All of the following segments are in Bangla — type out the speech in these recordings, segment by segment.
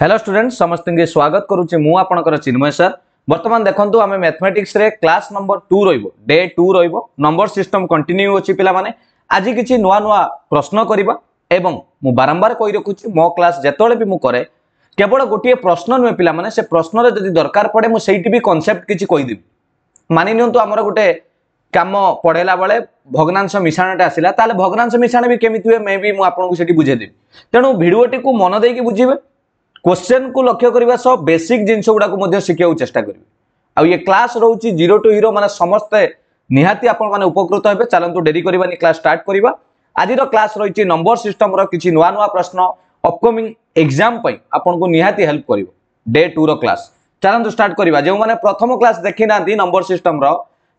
হ্যালো স্টুডেন্ট সমস্ত স্বাগত করুছি মু আপনার চিন্ময় স্যার বর্তমান দেখুন আমি ম্যাথমেটিক্সরে ক্লাস নম্বর টু রহব ডে টু রহব নম্বর সিস্টম কন্টিনিউ অছি পিলা মানে আজ কিছু নূয়া নূয়া প্রশ্ন করা এবং মু বারম্বার কই রাখুছি মো ক্লাস যেতবে বি মু করে কেবল গোটিয়ে প্রশ্ন নুহে পিলা মানে সে প্রশ্নরে যদি দরকার পড়ে মু সেইটি বি কনসেপ্ট কিছু কইদেবি মানি নিহতু আমার গোটে কাম পড়াইলা বেড়ে ভগ্নাংশ মিশ্রণটা আসিলা তাহলে ভগ্নাংশ মিশ্রণ বি কেমি হুয়ে মে বি আপনার সেটি বুঝাই দেবি তেমন ভিডিওটি মন দিয়ে বুঝবে কোশ্চেনকু লক্ষ্য করা সহ বেসিক জিনিস গুড়া শিখবাকে চেষ্টা করবি আউ ইয়ে ক্লাস রয়েছে জিরো টু হিরো মানে সমস্তে নিহতি আপনার মানে উপকৃত হবে চালু ডেরি করবানি ক্লাস স্টার্ট করা আজির ক্লাস রয়েছে নম্বর সিষ্টমর কিছু নূয়া নূয়া প্রশ্ন অপকমিং এক্সাম আপনার নিহতি হেল্প করব ডে টু ক্লাস ଚାଲନ୍ତୁ ଷ୍ଟାର୍ଟ କରିବା ଯେଉଁମାନେ ପ୍ରଥମ କ୍ଲାସ୍ ଦେଖିନାହାନ୍ତି ନମ୍ବର ସିଷ୍ଟମର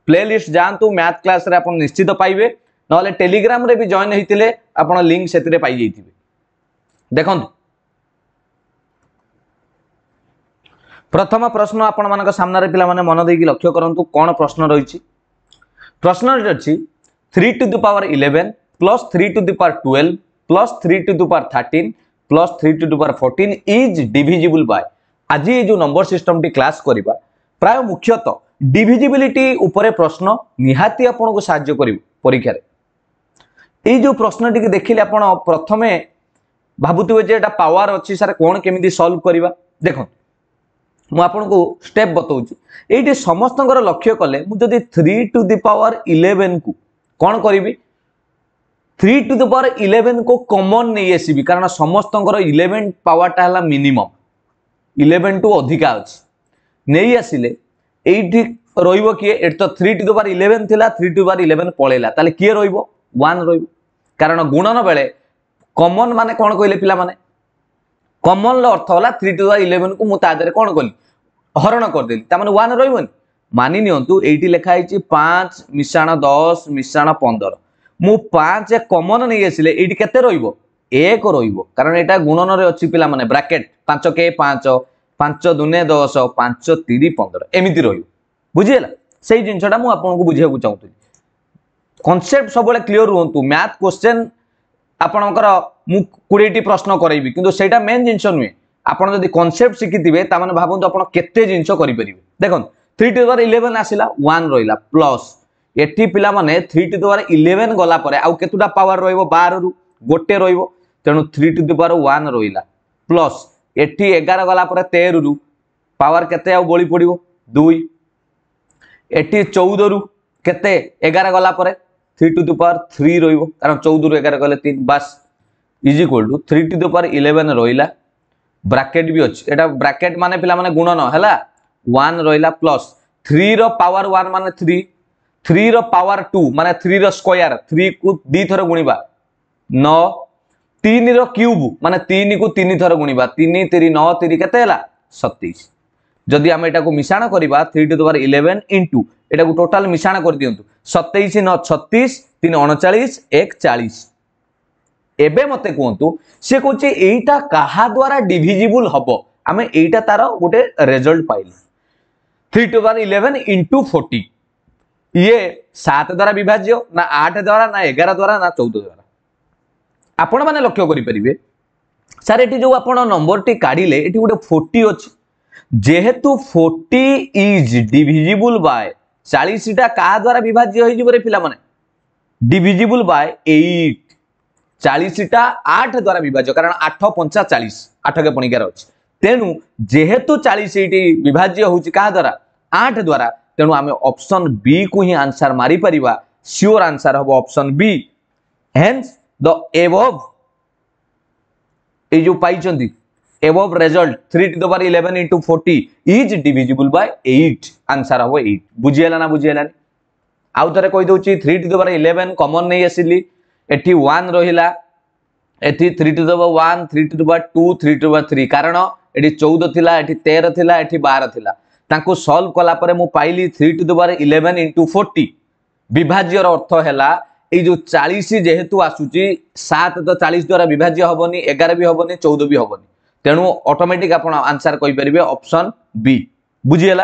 ପ୍ଲେ ଲିଷ୍ଟ ଯାଆନ୍ତୁ ମ୍ୟାଥ୍ କ୍ଲାସ୍ରେ ଆପଣ ନିଶ୍ଚିତ ପାଇବେ ନହେଲେ ଟେଲିଗ୍ରାମରେ ବି ଜଏନ୍ ହେଇଥିଲେ ଆପଣ ଲିଙ୍କ ସେଥିରେ ପାଇଯାଇଥିବେ ଦେଖନ୍ତୁ ପ୍ରଥମ ପ୍ରଶ୍ନ ଆପଣମାନଙ୍କ ସାମ୍ନାରେ ପିଲାମାନେ ମନ ଦେଇକି ଲକ୍ଷ୍ୟ କରନ୍ତୁ କ'ଣ ପ୍ରଶ୍ନ ରହିଛି ପ୍ରଶ୍ନରେ ଅଛି three to the power eleven plus three to the power twelve plus three to the power thirteen plus three to the power fourteen is divisible by আজি এই যে নম্বর সিস্টমটি ক্লাস করা প্রায় মুখ্যত ডিভিজিবিলিটি উপরে প্রশ্ন নিহাতি আপনার সাহায্য করব পরীক্ষার এই যে প্রশ্নটি দেখলে আপনার প্রথমে ভাবুবে যে এটা পাওয়ার অছি স্যার কোণ কেমি সলভ করা দেখুন ମୁଁ ଆପଣଙ୍କୁ ଷ୍ଟେପ୍ ବତାଉଛି ଏଇଠି ସମସ୍ତଙ୍କର ଲକ୍ଷ୍ୟ କଲେ ମୁଁ ଯଦି ଥ୍ରୀ ଟୁ ଦି ପାୱାର ଇଲେଭେନ୍କୁ କ'ଣ କରିବି ଥ୍ରୀ ଟୁ ଦି ପାୱାର ଇଲେଭେନ୍କୁ କମନ୍ ନେଇ ଆସିବି କାରଣ ସମସ୍ତଙ୍କର ଇଲେଭେନ୍ ପାୱାରଟା ହେଲା ମିନିମମ୍ ଇଲେଭେନ୍ ଟୁ ଅଧିକା ଅଛି ନେଇ ଆସିଲେ ଏଇଠି ରହିବ କିଏ ଏଠି ତ three to the power eleven ଥିଲା ଥ୍ରୀ ଟୁ ପାୱାର ଇଲେଭେନ୍ ପଳେଇଲା ତାହେଲେ କିଏ ରହିବ ୱାନ୍ ରହିବ କାରଣ ଗୁଣନ ବେଳେ କମନ୍ ମାନେ କ'ଣ କହିଲେ ପିଲାମାନେ কমন ল অর্থ হল থ্রি টু ইলেভেন কু মু তা দেহরে কোণ কলি হরণ করেদেলি তার মানে ওয়ান রহবনি মানি নিয়ন্তু এইটি লেখা হয়েছে পাঁচ মিশ্রাণ দশ মিশ্রাণ পনেরো মু পাঁচ কমন নিয়ে আসলে এইটি কেতে রহব এক রহব কারণ এটা গুণনরে অছি পিলা মানে ব্রাকেট পাঁচ কে পাঁচ পাঁচ দুনে দশ পাঁচ তিরি পনেরো এমিতি রহব বুঝিগলা সেই জিনিসটা মু আপনার বুঝাইব চাহুলি কনসেপ্ট সবুলে ক্লিয়ার রুহতু ম্যাথ কোশ্চেন আপনার ମୁଁ କୋଡ଼ିଏଟି ପ୍ରଶ୍ନ କରାଇବି କିନ୍ତୁ ସେଇଟା ମେନ୍ ଜିନିଷ ନୁହେଁ ଆପଣ ଯଦି କନସେପ୍ଟ ଶିଖିଥିବେ ତାମାନେ ଭାବନ୍ତୁ ଆପଣ କେତେ ଜିନିଷ କରିପାରିବେ ଦେଖନ୍ତୁ থ্রি টু দ্বারা ইলেভেন আসিলা ওয়ান রহিলা প্লস এটি পিলা মানে থ্রি টু দ্বারা ইলেভেন গলা পরে আউ কেতুটা পাওয়ার রহব বারু গোটে রহব তেণু থ্রি টু দ্বার ওয়ান রহিলা প্লস এটি এগার গলা পরে তেরু পাওয়ার কেতে আউ বলি পড়ব দুই এটি চৌদরু কেতে এগার গলা পরে three to the power three রহব কারণ চৌদরু এগার গলে তিন বাস is equal to three to the power eleven রহিলা ব্রাকেট বি অছি এটা ব্রাকেট মানে পিলামানে গুণন হেলা ওয়ান রহিলা প্লস থ্রি র পাওয়ার ওয়ান মানে থ্রি থ্রি র পাওয়ার টু মানে থ্রি র স্কোয়ার থ্রি কু দুই থর গুণবা ন তিন র কিউব মানে তিন কু তিন থর গুণবা তিন তিরি ন তিরি কেতে হেলা সতেইশ যদি আমি এটা মিশাণ করা three to the power eleven into এটা টোটাল মিশাণ করে দিও সতেইশ ন ছত্রিশ তিন অণচাশ এক চাশ এবে মতে কুহতু সে কুচি এইটা কাহা দ্বারা ডিভিজিবল হব আমি এইটা তার গোটে রেজল্ট পাইলু থ্রি টু দ্বারা ইলেভেন ইন্টু ফোর্টি ইয়ে সাত দ্বারা বিভাজ্য না আট দ্বারা না এগার দ্বারা না চৌদ দ্বারা আপন মানে লক্ষ্য করিপারে স্যার এটি যে আপনার নম্বরটি কাড়লে এটি গোটে ফোর্টি অছি যেহেতু ফোর্টি ইজ ডিভিজিবল বাই চাশটা কাহা দ্বারা বিভাজ্য হয়ে যাবে পিলা মানে ডিভিজিবল বাই এইট चालीसटा आठ द्वारा विभाज्य कारण आठ पंचा चालीस आठ के पणिकार अच्छे तेणु जेहेतु चालीस विभाज्य हूँ क्या द्वारा आठ द्वारा तेणु आम अपसन बी को ही आंसर मारिपर सिोर आंसर हम अपसन बी हेन्स द एव यो पाई एवव रेजल्ट थ्री दबार eleven into forty is divisible by answer हम एट बुझीगलाना बुझीगलानी आउ थे कहीदे थ्री दबार इलेवेन कमन नहीं आसली এটি ওয়ান রহিলা এটি থ্রি টু দেব ওয়ান থ্রি টু দেব টু থ্রি টু দেব থ্রি কারণ এটি চৌদ লা এটি তের লা এটি বার লা তাঁকু সলভ কলাপরে মু পাইলি থ্রি টু দেবার ইলেভেন ইন্টু ফোর্টি বিভাজ্যর অর্থ হেলা এই যে চাশ যেহেতু আসুচি সাত তো চাশ দ্বারা বিভাজ্য হবনি এগার বি হবনি চৌদ বি হবনি তেণু অটোমেটিক আপনার আনসার কইপারে অপশন বি বুঝিগাল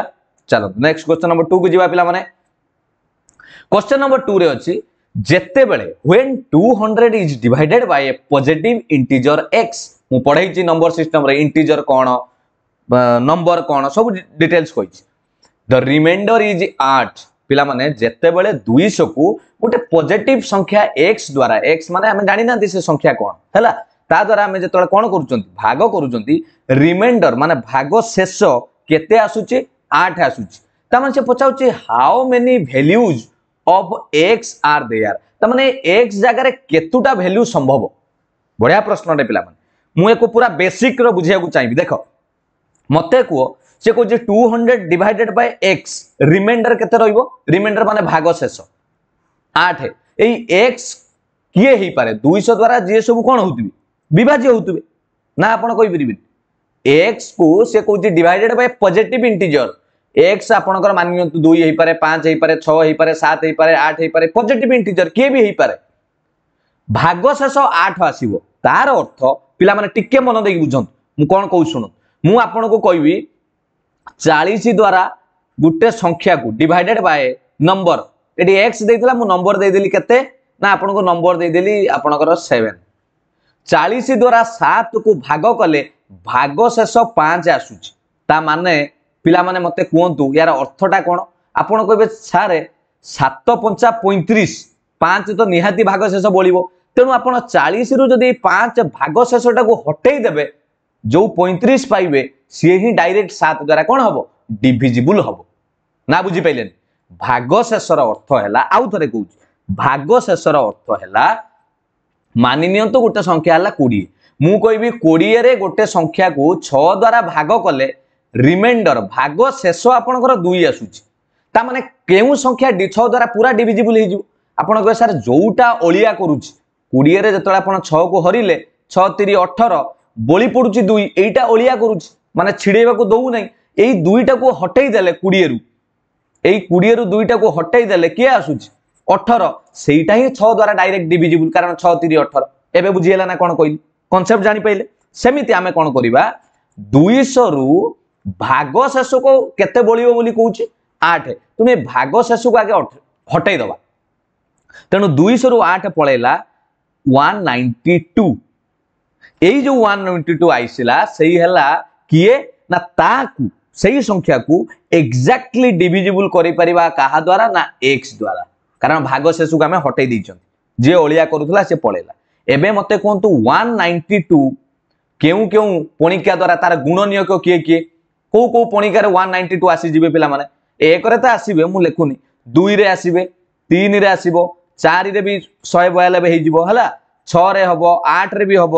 চালু নেক্সট কোশ্চেন নম্বর টু কু যা পিলা মানে কোশ্চেন নম্বর টু রে অছি যেতেবেলে when two hundred is divided by a positive integer x মু পড়াইছি নম্বর সিস্টমরে ইন্টিজর কোণ নম্বর কোণ সব ডিটেলস কইছি দ রিমাইন্ডর ইজ আট ପିଲାମାନେ ଯେତେବେଳେ ଦୁଇଶହକୁ ଗୋଟେ ପଜିଟିଭ ସଂଖ୍ୟା ଏକ୍ସ ଦ୍ୱାରା ଏକ୍ସ ମାନେ ଆମେ ଜାଣିନାହାନ୍ତି ସେ ସଂଖ୍ୟା କ'ଣ ହେଲା ତା ଦ୍ୱାରା ଆମେ ଯେତେବେଳେ କ'ଣ କରୁଛନ୍ତି ଭାଗ କରୁଛନ୍ତି ରିମାଇଣ୍ଡର ମାନେ ଭାଗ ଶେଷ କେତେ ଆସୁଛି ଆଠ ଆସୁଛି ତାମାନେ ସେ ପଚାରୁଛି how many values of x are there তার মানে এক্স জায়গায় কেতুটা ভ্যালু সম্ভব বড়িয়া প্রশ্নটে পিলা মানে মু একু পুরা বেসিক র বুঝিয়াকু চাইবি দেখ মতে কুহ সে কুচি two hundred divided by x remainder কেতে রহব রিমাইন্ডার মানে ভাগ শেষ আঠ এই এক্স কিয়ে হয়ে পড়ে দুইশ দ্বারা যে সব কোণ হোথিবে বিভাজ্য হোথিবে না আপনার কইপারি এক্স কু সে কুচি divided by positive integer x আপনার মানি নিয়ন্তু দুই হইপারে পাঁচ হইপারে ছ হইপারে সাত হইপারে আট হইপারে পজিটিভ ইন্টিজর কিয়ে বি হইপারে ভাগ শেষ আঠ আসব তার অর্থ পিলা মানে টিকে মন দিয়ে বুঝত মু কোণ কৌ শুণ মু আপনার কবি চাশ দ্বারা গোটে সংখ্যা ডিভাইডেড বাই নম্বর এটি এক্স দিয়েছিল মু নম্বর দিয়েদেলি কেতে না আপনার নম্বর দিয়েদেলি আপনার সেভেন চাশ দ্বারা সাত কু ভাগ কলে ভাগ শেষ পাঁচ আসুচি তা মানে ପିଲାମାନେ ମୋତେ କୁହନ୍ତୁ ଏହାର ଅର୍ଥଟା କ'ଣ ଆପଣ କହିବେ ସାର୍ ସାତ ପଞ୍ଚା ପଇଁତିରିଶ ପାଞ୍ଚ ତ ନିହାତି ଭାଗ ଶେଷ ବଳିବ ତେଣୁ ଆପଣ ଚାଳିଶରୁ ଯଦି ପାଞ୍ଚ ଭାଗ ଶେଷଟାକୁ ହଟେଇ ଦେବେ ଯେଉଁ ପଇଁତିରିଶ ପାଇବେ ସିଏ ହିଁ ଡାଇରେକ୍ଟ ସାତ ଦ୍ୱାରା କ'ଣ ହେବ ଡିଭିଜିବୁଲ୍ ହେବ ନା ବୁଝିପାରିଲେନି ଭାଗ ଶେଷର ଅର୍ଥ ହେଲା ଆଉ ଥରେ କହୁଛି ଭାଗ ଶେଷର ଅର୍ଥ ହେଲା ମାନି ନିଅନ୍ତୁ ଗୋଟେ ସଂଖ୍ୟା ହେଲା କୋଡ଼ିଏ ମୁଁ କହିବି କୋଡ଼ିଏରେ ଗୋଟେ ସଂଖ୍ୟାକୁ ଛଅ ଦ୍ୱାରା ଭାଗ କଲେ ରିମାଇଣ୍ଡର ଭାଗ ଶେଷ ଆପଣଙ୍କର ଦୁଇ ଆସୁଛି ତା ମାନେ କେଉଁ ସଂଖ୍ୟା ଛଅ ଦ୍ୱାରା ପୁରା ଡିଭିଜିବୁଲ୍ ହେଇଯିବ ଆପଣ କହିବେ ସାର୍ ଯୋଉଟା ଅଳିଆ କରୁଛି କୋଡ଼ିଏରେ ଯେତେବେଳେ ଆପଣ ଛଅକୁ ହରିଲେ ଛଅ ତିରି ଅଠର ବଳି ପଡ଼ୁଛି ଦୁଇ ଏଇଟା ଅଳିଆ କରୁଛି ମାନେ ଛିଡ଼େଇବାକୁ ଦେଉନାହିଁ ଏଇ ଦୁଇଟାକୁ ହଟେଇ ଦେଲେ କୋଡ଼ିଏରୁ ଏଇ କୋଡ଼ିଏରୁ ଦୁଇଟାକୁ ହଟେଇ ଦେଲେ କିଏ ଆସୁଛି ଅଠର ସେଇଟା ହିଁ ଛଅ ଦ୍ୱାରା ଡାଇରେକ୍ଟ ଡିଭିଜିବୁଲ୍ କାରଣ ଛଅ ତିରି ଅଠର ଏବେ ବୁଝିହେଲା ନା କ'ଣ କହିଲି କନସେପ୍ଟ ଜାଣିପାରିଲେ ସେମିତି ଆମେ କ'ଣ କରିବା ଦୁଇଶହରୁ ଭାଗ ଶେଷକୁ କେତେ ବଳିବ ବୋଲି କହୁଛି ଆଠ ତେଣୁ ଏ ଭାଗ ଶେଷକୁ ଆଗେ ହଟେଇ ଦେବା ତେଣୁ ଦୁଇଶହରୁ ଆଠ ପଳେଇଲା ୱାନ୍ ନାଇଣ୍ଟି ଟୁ ଏଇ ଯେଉଁ ୱାନ୍ ନାଇଣ୍ଟି ଟୁ ଆଇସିଲା ସେଇ ହେଲା କିଏ ନା ତାକୁ ସେଇ ସଂଖ୍ୟାକୁ ଏକ୍ଜାକ୍ଟଲି ଡିଭିଜିବୁଲ କରିପାରିବା କାହା ଦ୍ୱାରା ନା ଏକ୍ସ ଦ୍ୱାରା କାରଣ ଭାଗ ଶେଷକୁ ଆମେ ହଟେଇ ଦେଇଛନ୍ତି ଯିଏ ଅଳିଆ କରୁଥିଲା ସେ ପଳେଇଲା ଏବେ ମୋତେ କୁହନ୍ତୁ ୱାନ୍ ନାଇଣ୍ଟି ଟୁ କେଉଁ କେଉଁ ପଣିକିଆ ଦ୍ୱାରା ତାର ଗୁଣ ନିୟକ କିଏ କିଏ কেউ কেউ পণিকার ওয়ান নাইনটি টু আসিযে পিলামানে একরে তো আসবে মু লেখুনি দুইরে আসবে তিনরে আসব চারিরে বি শহে বয়ানবে হয়েযিব হল ছরে হব আটরে বি হব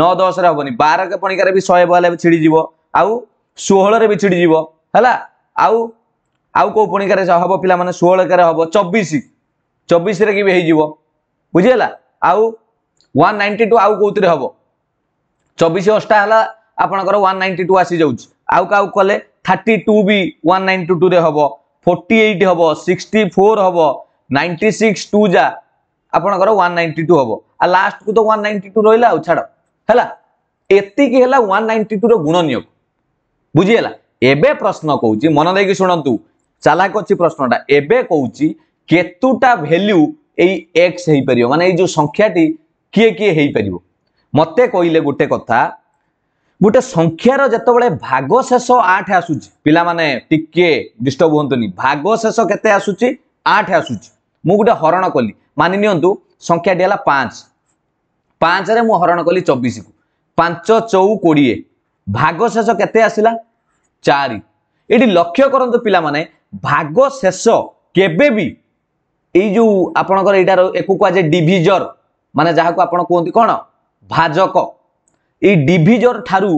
নଅ দশরে হবনি বার পণিকার বি শহে ছিড়ি যাব আউ ষোহরে বি যাব হল আউ আউ কেউ পণিকার হব পিলা পিলামানে ষোহকার হব চব্বিশ চব্বিশরে কি হয়ে যাব বুঝি হল আউ ওয়ান নাইনটি টু আউ কেউথে হব চব্বিশ অষ্টা হল আপনার ওয়ান নাইনটি টু আসি যাচ্ছে আউ কাউ কলে থার্টি টু বি ওয়ান নাইন টু টুরে হব ফোর্টি এইট হব সিক্সটি ফোর হব নাইন্টি সিক্স টু যা আপনার ওয়ান নাইন্টি টু হব আর লাস্ট কু তো ওয়ান নাইন্টি টু রহলা আউ ছাড় হল এতিকি হল ওয়ান নাইন্টি টু গুণ নিয়োগ বুঝিগলা এবে প্রশ্ন কৌছি মন দিয়ে শুণতু চালাক অছি প্রশ্নটা এবে কৌছি কেতুটা ভ্যালু এই এক্স হয়ে পার মানে এই যে সংখ্যাটি কিয়ে কিয়ে হয়ে পার মতো কহিলেন গোটে কথা গোটে সংখ্যার যেতবে ভাগ শেষ আঠ আসুচি পিলামানে টিকে ডিস্টর্ব হুঁতুনি ভাগ শেষ কেতে আসুচি আঠ আসুচি মু গোটে হরণ কলি মানি নিয়ন্তু সংখ্যাটি হল পাঁচ পাঁচরে মু হরণ কলি চবিশকু পাঁচ চৌ কোড়িয়ে ভাগ শেষ কেতে আসিলা চারি এটি লক্ষ্য করন্তু পিলামানে ভাগ শেষ কেবে বি এই যে আপনার এইটার একু কুয়া যায় ডিভিজর মানে যাহাকু আপনার কুহতি কোণ ভাজক এই ডিভিজর ঠারু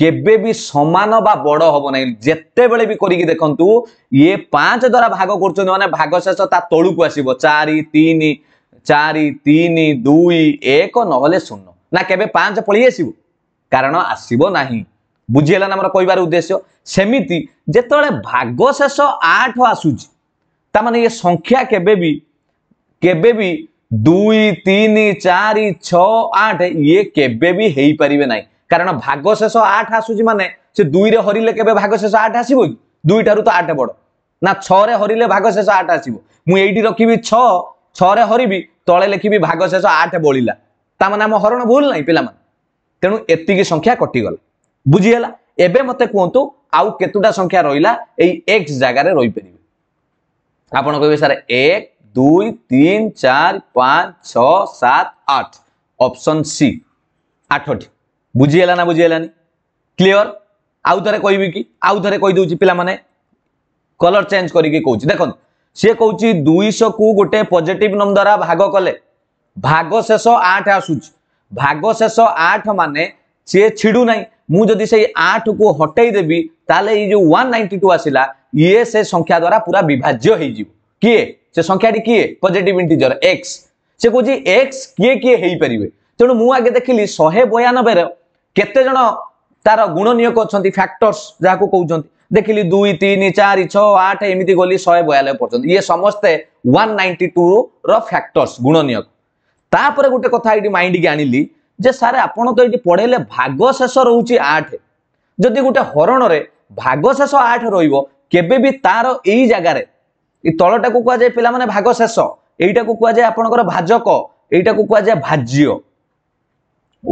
কেবে বি সমান বা বড় হব না যেতবে বি করি দেখু ইয়ে পাঁচ দ্বারা ভাগ করছেন মানে ভাগ শেষ তা তলুক আসব চারি তিন চারি তিন দুই এক নহলে শূন্য না কেবে পাঁচ পলাই আসব কারণ আসব না বুঝিগলা আমার কহবার উদ্দেশ্য সেমিতি যেতবে ভাগ শেষ আঠ আসুচি তা মানে ইয়ে সংখ্যা কেবে বি কেবে বি দুই তিন চারি ছ আঠ ইয়ে কেবে বি হইপারিবে না কারণ ভাগ শেষ আঠ আসুচি মানে সে দুইরে হরিলে কেবে ভাগ শেষ আঠ আসব কি দুইটার তো আঠ বড় না ছরে হরিলে ভাগ শেষ আঠ আসব মু এইটি রকিবি ছ ছরে হরিবি তলে লেখিবি ভাগ শেষ আঠ বলিলা তা মানে আমার হরণ ভুল নাই পিলামানে তেণু এতিকি সংখ্যা কটিগলা বুঝিগলা এবে মতে কুহতু আউ কেতুটা সংখ্যা রহিলা এই এক্স জায়গায় রইপারিবে আপনার কবে স্যার এক দুই তিন চার পাঁচ ছ সাত আট অপশন ସି ଆଠଟି ବୁଝିହେଲା ନା ବୁଝିହେଲାନି କ୍ଲିଅର ଆଉ ଥରେ କହିବି କି ଆଉ ଥରେ କହିଦେଉଛି ପିଲାମାନେ କଲର ଚେଞ୍ଜ କରିକି କହୁଛି ଦେଖନ୍ତୁ ସିଏ କହୁଛି ଦୁଇଶହକୁ ଗୋଟେ ପଜିଟିଭ ନମ୍ବର ଦ୍ୱାରା ଭାଗ କଲେ ଭାଗ ଶେଷ ଆଠ ଆସୁଛି ଭାଗ ଶେଷ ଆଠ ମାନେ ସିଏ ଛିଡ଼ୁ ନାହିଁ ମୁଁ ଯଦି ସେଇ ଆଠକୁ ହଟେଇ ଦେବି ତାହେଲେ ଏଇ ଯୋଉ ୱାନ୍ ନାଇଣ୍ଟି ଟୁ ଆସିଲା ଇଏ ସେ ସଂଖ୍ୟା ଦ୍ୱାରା ପୁରା ବିଭାଜ୍ୟ ହେଇଯିବ କିଏ ସେ ସଂଖ୍ୟାଟି କିଏ ପଜିଟିଭ ଇଣ୍ଟିଜର ଏକ୍ସ ସେ କହୁଛି ଏକ୍ସ କିଏ କିଏ ହେଇପାରିବେ ତେଣୁ ମୁଁ ଆଗେ ଦେଖିଲି ଶହେ ବୟାନବେର କେତେ ଜଣ ତାର ଗୁଣନିୟକ ଅଛନ୍ତି ଫ୍ୟାକ୍ଟର୍ସ ଯାହାକୁ କହୁଛନ୍ତି ଦେଖିଲି ଦୁଇ ତିନି ଚାରି ଛଅ ଆଠ ଏମିତି ଗଲି ଶହେ ବୟାନବେ ପର୍ଯ୍ୟନ୍ତ ଇଏ ସମସ୍ତେ ୱାନ୍ ନାଇଣ୍ଟି ଟୁର ଫ୍ୟାକ୍ଟର୍ସ ଗୁଣନିୟକ ତାପରେ ଗୋଟେ କଥା ଏଇଠି ମାଇଣ୍ଡିକି ଆଣିଲି ଯେ ସାର୍ ଆପଣ ତ ଏଇଠି ପଢ଼େଇଲେ ଭାଗ ଶେଷ ରହୁଛି ଆଠ ଯଦି ଗୋଟେ ହରଣରେ ଭାଗ ଶେଷ ଆଠ ରହିବ କେବେ ବି ତାର ଏଇ ଜାଗାରେ এই তলটাকে কুযায়ে পিলামানে ভাগ শেষ এইটাকে কুযায়ে আপনার ভাজক এইটাকে কুযায়ে ভাজ্য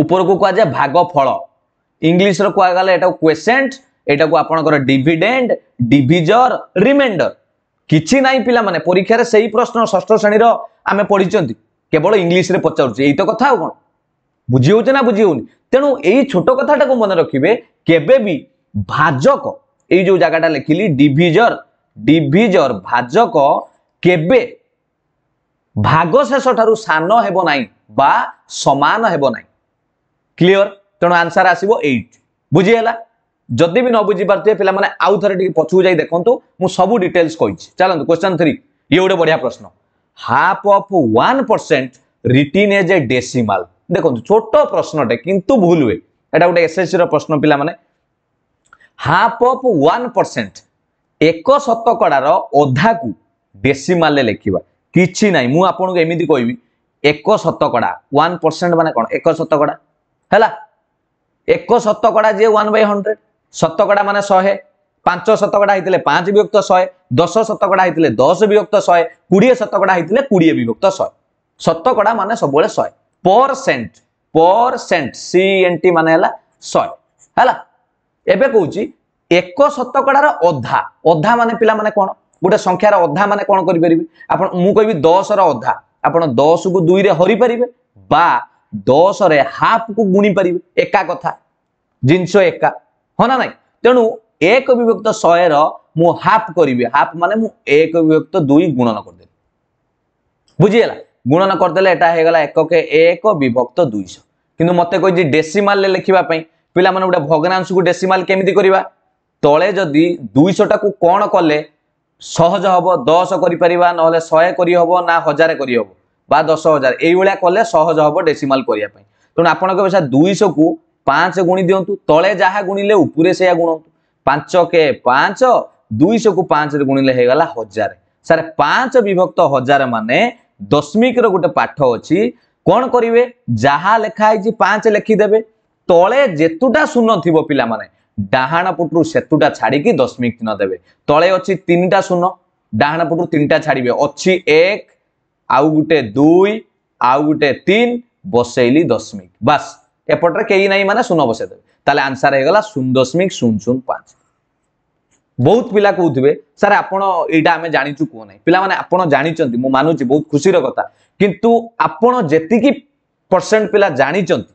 উপরকু কুযায়ে ভাগ ফল ইংলিশর কুয়াগলে এটা কোয়েসেন্ট এটাকে আপনার ডিভিডেন্ড ডিভিজর রিমাইন্ডর কিছু নাই পিলামানে পরীক্ষার সেই প্রশ্ন ষষ্ঠ শ্রেণীর আমি পড়িছেন কেবল ইংলিশে পচারুছি এই তো কথা কোণ বুঝি হচ্ছে না বুঝি হউনি তেণু এই ছোট কথাটাকে মনে রাখবে কেবে বি ভাজক এই যে জায়গাটা লেখিলি ডিভিজর ডিভিজর ভাজক কেবে ভাগ শেষ ঠার সান হব না বা সমান হব না ক্লিয়র তেমন আনসার আসব এইট বুঝিগলা যদি বি ন বুঝিপারে পিলা মানে আউ থরে টিকি পছকু যাই দেখন্তু মু সবু ডিটেলস কইছি চলন্তু কোশ্চেন 3 ইয়ে গোটে বড়িয়া প্রশ্ন half of 1% written as a decimal দেখন্তু ছোট প্রশ্নটে কিন্তু ভুল হুয়ে এটা গোটে এসএসসি র প্রশ্ন পিলা মানে হাফ অফ 1% ଏକ ଶତକଡ଼ାର ଅଧାକୁ ଡେସିମାଲରେ ଲେଖିବା କିଛି ନାହିଁ ମୁଁ ଆପଣଙ୍କୁ ଏମିତି କହିବି ଏକ ଶତକଡ଼ା ୱାନ୍ ପରସେଣ୍ଟ ମାନେ କ'ଣ ଏକ ଶତକଡ଼ା ହେଲା ଏକ ଶତକଡ଼ା ଯିଏ ୱାନ୍ ବାଇ ହଣ୍ଡ୍ରେଡ଼ ଶତକଡ଼ା ମାନେ ଶହେ ପାଞ୍ଚ ଶତକଡ଼ା ହେଇଥିଲେ ପାଞ୍ଚ ବିଭକ୍ତ ଶହେ ଦଶ ଶତକଡ଼ା ହେଇଥିଲେ ଦଶ ବିଭକ୍ତ ଶହେ କୋଡ଼ିଏ ଶତକଡ଼ା ହେଇଥିଲେ କୋଡ଼ିଏ ବିଭକ୍ତ ଶହେ ଶତକଡ଼ା ମାନେ ସବୁବେଳେ ଶହେ percent percent C N T ମାନେ ହେଲା ଶହେ ହେଲା ଏବେ କହୁଛି এক শতকড়ার অধা অধা মানে পিলা মানে কোণ গোটে সংখ্যার অধা মানে কোণ করে আপনার মু কবি দশর অধা আপনার দশ কু দুই হরি পারিবে বা দশরে হাফ কু গুণি পারিবে একা কথা জিনিস একা হ্যাঁ না নাই তেণু এক বিভক্ত শহের মু হাফ করিবি হাফ মানে মু এক বিভক্ত দুই গুণন করিদেলি বুঝিগলা গুণন করিদেলে এটা হয়ে গলা এককে এক বিভক্ত দুইশ কিন্তু মতো কইছি ডেসিমাল লেখিবা পাই পিলা মানে গোটে ভগ্নাংশকু ডেসিমাল কেমিতি করিবা ତଳେ ଯଦି ଦୁଇଶହଟାକୁ କ'ଣ କଲେ ସହଜ ହେବ ଦଶ କରିପାରିବା ନହେଲେ ଶହେ କରିହେବ ନା ହଜାରେ କରିହେବ ବା ଦଶ ହଜାର ଏଇଭଳିଆ କଲେ ସହଜ ହେବ ଡେସିମାଲ କରିବା ପାଇଁ ତେଣୁ ଆପଣଙ୍କ ପଇସା ଦୁଇଶହକୁ ପାଞ୍ଚ ଗୁଣି ଦିଅନ୍ତୁ ତଳେ ଯାହା ଗୁଣିଲେ ଉପରେ ସେଇଆ ଗୁଣନ୍ତୁ ପାଞ୍ଚ କେ ପାଞ୍ଚ ଦୁଇଶହକୁ ପାଞ୍ଚରେ ଗୁଣିଲେ ହେଇଗଲା ହଜାରେ ସାର୍ ପାଞ୍ଚ ବିଭକ୍ତ ହଜାର ମାନେ ଦଶମିକର ଗୋଟେ ପାଠ ଅଛି କ'ଣ କରିବେ ଯାହା ଲେଖା ହେଇଛି ପାଞ୍ଚ ଲେଖିଦେବେ ତଳେ ଯେତୁଟା ଶୂନ ଥିବ ପିଲାମାନେ ଡାହାଣ ପଟରୁ ସେତୁଟା ଛାଡ଼ିକି ଦଶମିକ ଚିହ୍ନ ଦେବେ ତଳେ ଅଛି ତିନିଟା ଶୂନ ଡାହାଣ ପଟରୁ ତିନିଟା ଛାଡ଼ିବେ ଅଛି ଏକ ଆଉ ଗୋଟେ ଦୁଇ ଆଉ ଗୋଟେ ତିନି ବସେଇଲି ଦଶମିକ ବାସ୍ ଏପଟରେ କେହି ନାହିଁ ମାନେ ଶୂନ ବସେଇଦେବେ ତାହେଲେ ଆନ୍ସାର ହେଇଗଲା ଶୂନ ଦଶମିକ ଶୂନ ଶୂନ ପାଞ୍ଚ ବହୁତ ପିଲା କହୁଥିବେ ସାର୍ ଆପଣ ଏଇଟା ଆମେ ଜାଣିଛୁ କୁହ ନାହିଁ ପିଲାମାନେ ଆପଣ ଜାଣିଛନ୍ତି ମୁଁ ମାନୁଛି ବହୁତ ଖୁସିର କଥା କିନ୍ତୁ ଆପଣ ଯେତିକି ପରସେଣ୍ଟ ପିଲା ଜାଣିଛନ୍ତି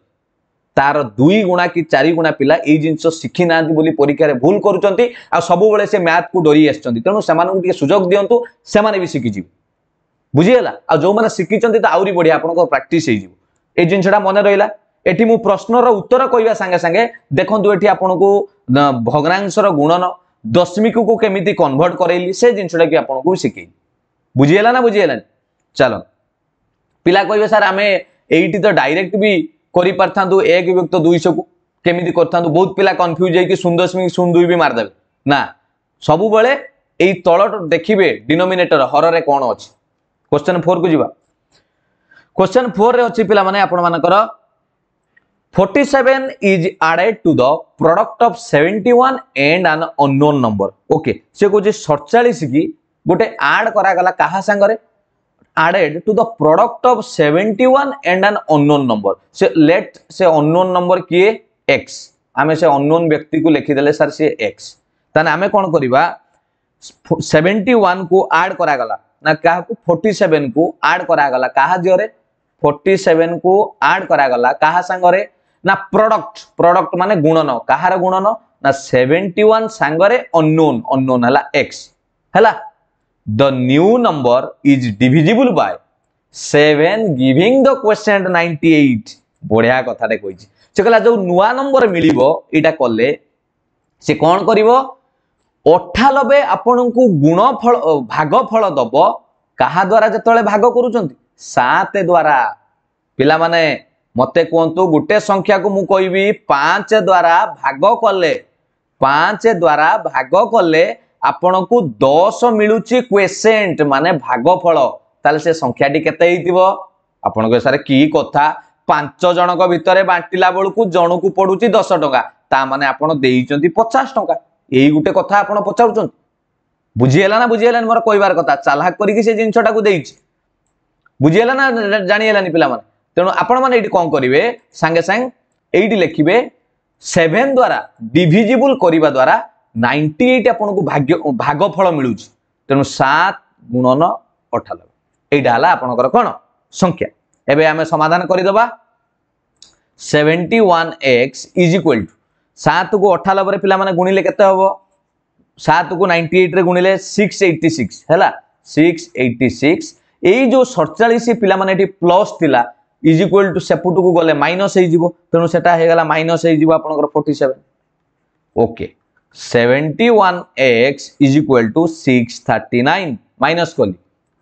ତାର ଦୁଇ ଗୁଣା କି ଚାରି ଗୁଣା ପିଲା ଏଇ ଜିନିଷ ଶିଖି ନାହାନ୍ତି ବୋଲି ପରୀକ୍ଷାରେ ଭୁଲ କରୁଛନ୍ତି ଆଉ ସବୁବେଳେ ସେ ମ୍ୟାଥକୁ ଡରି ଆସିଛନ୍ତି ତେଣୁ ସେମାନଙ୍କୁ ଟିକେ ସୁଯୋଗ ଦିଅନ୍ତୁ ସେମାନେ ବି ଶିଖିଯିବେ ବୁଝିଗଲା ଆଉ ଯେଉଁମାନେ ଶିଖିଛନ୍ତି ତ ଆହୁରି ବଢ଼ିଆ ଆପଣଙ୍କ ପ୍ରାକ୍ଟିସ୍ ହେଇଯିବ ଏଇ ଜିନିଷଟା ମନେ ରହିଲା ଏଠି ମୁଁ ପ୍ରଶ୍ନର ଉତ୍ତର କହିବା ସାଙ୍ଗେ ସାଙ୍ଗେ ଦେଖନ୍ତୁ ଏଠି ଆପଣଙ୍କୁ ଭଗ୍ନାଂଶର ଗୁଣନ ଦଶମିକକୁ କେମିତି କନଭର୍ଟ କରେଇଲି ସେ ଜିନିଷଟା କି ଆପଣଙ୍କୁ ଶିଖେଇଲି ବୁଝିଗଲା ନା ବୁଝିଗଲାନି ଚାଲ ପିଲା କହିବେ ସାର୍ ଆମେ ଏଇଠି ତ ଡାଇରେକ୍ଟ ବି କରିପାରିଥାନ୍ତୁ ଏକ ବିଭକ୍ତ ଦୁଇଶହକୁ କେମିତି କରିଥାନ୍ତୁ ବହୁତ ପିଲା କନଫ୍ୟୁଜ୍ ହେଇକି ଶୂନ ଦଶମିକ ଶୂନ ଦୁଇ ବି ମାରିଦେବେ ନା ସବୁବେଳେ ଏଇ ତଳ ଦେଖିବେ ଡିନୋମିନେଟର ହରରେ କ'ଣ ଅଛି କ୍ୱେଶ୍ଚନ୍ ଫୋର୍କୁ ଯିବା କ୍ୱେଶ୍ଚନ୍ ଫୋର୍ରେ ଅଛି ପିଲାମାନେ ଆପଣମାନଙ୍କର forty seven is added to the product of seventy one and an unknown number okay ସେ କହୁଛି ସତଚାଳିଶକି ଗୋଟେ ଆଡ୍ କରାଗଲା କାହା ସାଙ୍ଗରେ added to the product of 71 and an unknown number. So let say unknown number किए x. आमे say unknown व्यक्ति ko लिखी dele sir se x. तने आमे कौन करिबा 71 ko add kara gala na kaha ko 47 ko add kara gala kaha jore 47 ko add kara gala kaha sangare na product product माने गुणन कहार gunan na 71 sangare unknown unknown hala x हला the new number is divisible by 7 giving the question 98 बढ़िया कथा रे कोई छ कला जो नुवा नंबर मिलिबो एटा कले से कोन करिवो 98 आपन को गुणफल भागफल दबो कहा द्वारा जतले भाग करूचंत 7 द्वारा पिला माने मते कोंतु गुटे संख्या को मु कोई भी 5 द्वारा भाग कले 5 द्वारा भाग कले ଆପଣଙ୍କୁ ଦଶ ମିଳୁଛି କ୍ୱେସେଣ୍ଟ ମାନେ ଭାଗଫଳ ତାହେଲେ ସେ ସଂଖ୍ୟାଟି କେତେ ହେଇଥିବ ଆପଣଙ୍କ ସାର୍ କି କଥା ପାଞ୍ଚ ଜଣଙ୍କ ଭିତରେ ବାଣ୍ଟିଲା ବେଳକୁ ଜଣକୁ ପଡୁଛି ଦଶ ଟଙ୍କା ତା ମାନେ ଆପଣ ଦେଇଛନ୍ତି ପଚାଶ ଟଙ୍କା ଏଇ ଗୋଟେ କଥା ଆପଣ ପଚାରୁଛନ୍ତି ବୁଝିହେଲା ନା ବୁଝିହେଲାନି ମୋର କହିବାର କଥା ଚାଲାକ କରିକି ସେ ଜିନିଷଟାକୁ ଦେଇଛି ବୁଝିହେଲା ନା ଜାଣିହେଲାନି ପିଲାମାନେ ତେଣୁ ଆପଣମାନେ ଏଇଠି କ'ଣ କରିବେ ସାଙ୍ଗେ ସାଙ୍ଗେ ଏଇଠି ଲେଖିବେ ସେଭେନ୍ ଦ୍ୱାରା ଡିଭିଜିବୁଲ୍ କରିବା ଦ୍ୱାରା ନାଇଣ୍ଟି ଏଇଟ୍ ଆପଣଙ୍କୁ ଭାଗ୍ୟ ଭାଗ ଫଳ ମିଳୁଛି ତେଣୁ ସାତ ଗୁଣନ ଅଠାନବେ ଏଇଟା ହେଲା ଆପଣଙ୍କର କ'ଣ ସଂଖ୍ୟା ଏବେ ଆମେ ସମାଧାନ କରିଦେବା seventy one x is equal to ସାତକୁ ଅଠାନବେରେ ପିଲାମାନେ ଗୁଣିଲେ କେତେ ହେବ ସାତକୁ ନାଇଣ୍ଟି ଏଇଟ୍ରେ ଗୁଣିଲେ ସିକ୍ସ ଏଇଟି ସିକ୍ସ ହେଲା ସିକ୍ସ ଏଇଟି ସିକ୍ସ ଏଇ ଯେଉଁ ସଡ଼ଚାଳିଶ ପିଲାମାନେ ଏଠି ପ୍ଲସ୍ ଥିଲା ଇଜ୍ ଇକ୍ୱାଲ୍ ଟୁ ସେପଟକୁ ଗଲେ ମାଇନସ୍ ହେଇଯିବ ତେଣୁ ସେଟା ହେଇଗଲା ମାଇନସ୍ ହେଇଯିବ ଆପଣଙ୍କର forty seven okay 71x is equal to 639 minus করি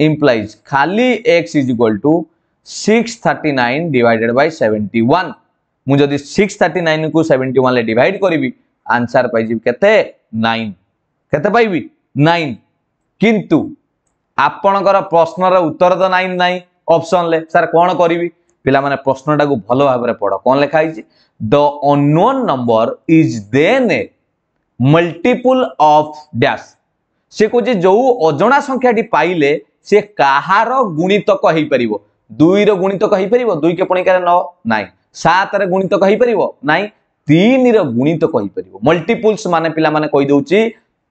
implies খালি x is equal to 639 divided by 71 ମୁଁ ଯଦି 639 କୁ 71 ରେ ଡିଭାଇଡ କରିବି आंसर पाइबी केते 9 केते पाइबी 9 किंतु ଆପଣଙ୍କର ପ୍ରଶ୍ନର ଉତ୍ତର ତ 9 ନାହିଁ ଅପସନରେ ସାର୍ କ'ଣ କରିବି ପିଲାମାନେ ପ୍ରଶ୍ନଟାକୁ ଭଲ ଭାବରେ ପଢ଼ କ'ଣ ଲେଖା ହେଇଛି the unknown number is then a multiple of dash ସେ କହୁଛି ଯେଉଁ ଅଜଣା ସଂଖ୍ୟାଟି ପାଇଲେ ସେ କାହାର ଗୁଣିତକ ହେଇପାରିବ ଦୁଇର ଗୁଣିତକ ହେଇପାରିବ ଦୁଇ କେପଣିକାରେ ନଅ ନାହିଁ ସାତର ଗୁଣିତକ ହେଇପାରିବ ନାହିଁ ତିନିର ଗୁଣିତକ ହେଇପାରିବ ମଲ୍ଟିପୁଲ୍ସ ମାନେ ପିଲାମାନେ କହିଦେଉଛି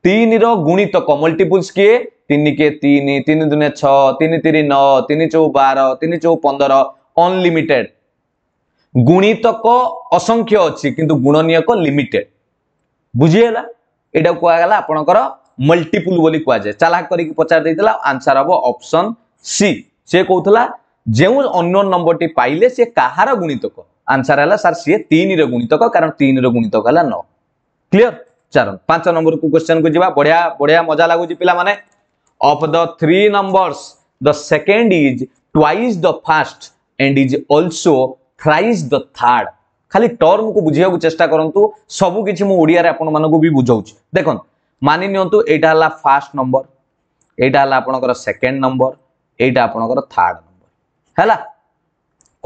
ତିନିର ଗୁଣିତକ ମଲ୍ଟିପୁଲ୍ସ କିଏ ତିନି କିଏ ତିନି ତିନି ଦୁନିଆ ଛଅ ତିନି ତିନି ନଅ ତିନି ଚଉ ବାର ତିନି ଚଉ ପନ୍ଦର ଅନ୍ଲିମିଟେଡ଼୍ ଗୁଣିତକ ଅସଂଖ୍ୟ ଅଛି କିନ୍ତୁ ଗୁଣନୀୟକ ଲିମିଟେଡ୍ বুঝিগলা এটা কুয়াগলা আপনার মল্টিপুল বলে কুযায় চালাক করি পচার দিয়েছিল আনসার হব অপশন সি সে কৌলা যে অন্যন নম্বরটি পাইলে সে কাহার গুণিতক আনসার হল স্যার সি তিনর গুণিতক কারণ তিন গুণিতক হল ন ক্লিয়ার চার পাঁচ নম্বর কু কোশ্চেন কু যা বড়িয়া বড়িয়া মজা লাগুছে পিলা মানে of the three numbers the second is twice the first and is also thrice the third খালি ଟର୍ମ କୁ ବୁଝିବାକୁ ଚେଷ୍ଟା କରନ୍ତୁ ସବୁ କିଛି ମୁଁ ଓଡ଼ିଆରେ ଆପଣମାନଙ୍କୁ ବି ବୁଝାଉଛି ଦେଖନ୍ତୁ ମାନି ନିଅନ୍ତୁ ଏଇଟା ହେଲା ଫାର୍ଷ୍ଟ ନମ୍ବର ଏଇଟା ହେଲା ଆପଣଙ୍କର ସେକେଣ୍ଡ ନମ୍ବର ଏଇଟା ଆପଣଙ୍କର ଥାର୍ଡ ନମ୍ବର ହେଲା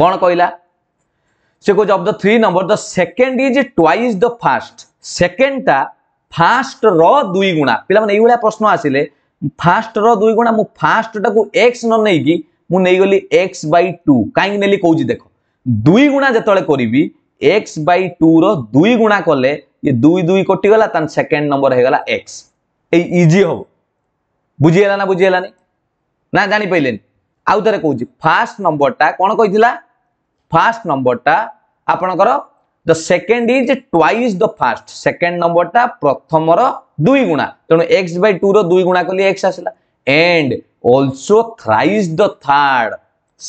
କ'ଣ କହିଲା ସେ କହୁଛି of the three number the second is twice the first ସେକେଣ୍ଡଟା ଫାଷ୍ଟର ଦୁଇ ଗୁଣା ପିଲାମାନେ ଏଇଭଳିଆ ପ୍ରଶ୍ନ ଆସିଲେ ଫାଷ୍ଟର ଦୁଇ ଗୁଣା ମୁଁ ଫାଷ୍ଟଟାକୁ ଏକ୍ସ ନ ନେଇକି ମୁଁ ନେଇଗଲି ଏକ୍ସ ବାଇ ଟୁ କାହିଁକି ନେଲି କହୁଛି ଦେଖ ଦୁଇ ଗୁଣା ଯେତେବେଳେ କରିବି এক্স বাই টু র দুই গুণা কলে ଇଏ ଦୁଇ ଦୁଇ କଟିଗଲା ତା ସେକେଣ୍ଡ ନମ୍ବର ହେଇଗଲା ଏକ୍ସ ଏଇ ଇଜି ହବ ବୁଝିହେଲା ନା ବୁଝିହେଲାନି ନା ଜାଣିପାରିଲେନି ଆଉ ଥରେ କହୁଛି ଫାର୍ଷ୍ଟ ନମ୍ବରଟା କ'ଣ କହିଥିଲା ଫାର୍ଷ୍ଟ ନମ୍ବରଟା ଆପଣଙ୍କର the second is twice the first second ନମ୍ବରଟା ପ୍ରଥମର ଦୁଇ ଗୁଣା ତେଣୁ ଏକ୍ସ ବାଇ ଟୁର ଦୁଇ ଗୁଣା କଲି ଏକ୍ସ ଆସିଲା and also thrice the third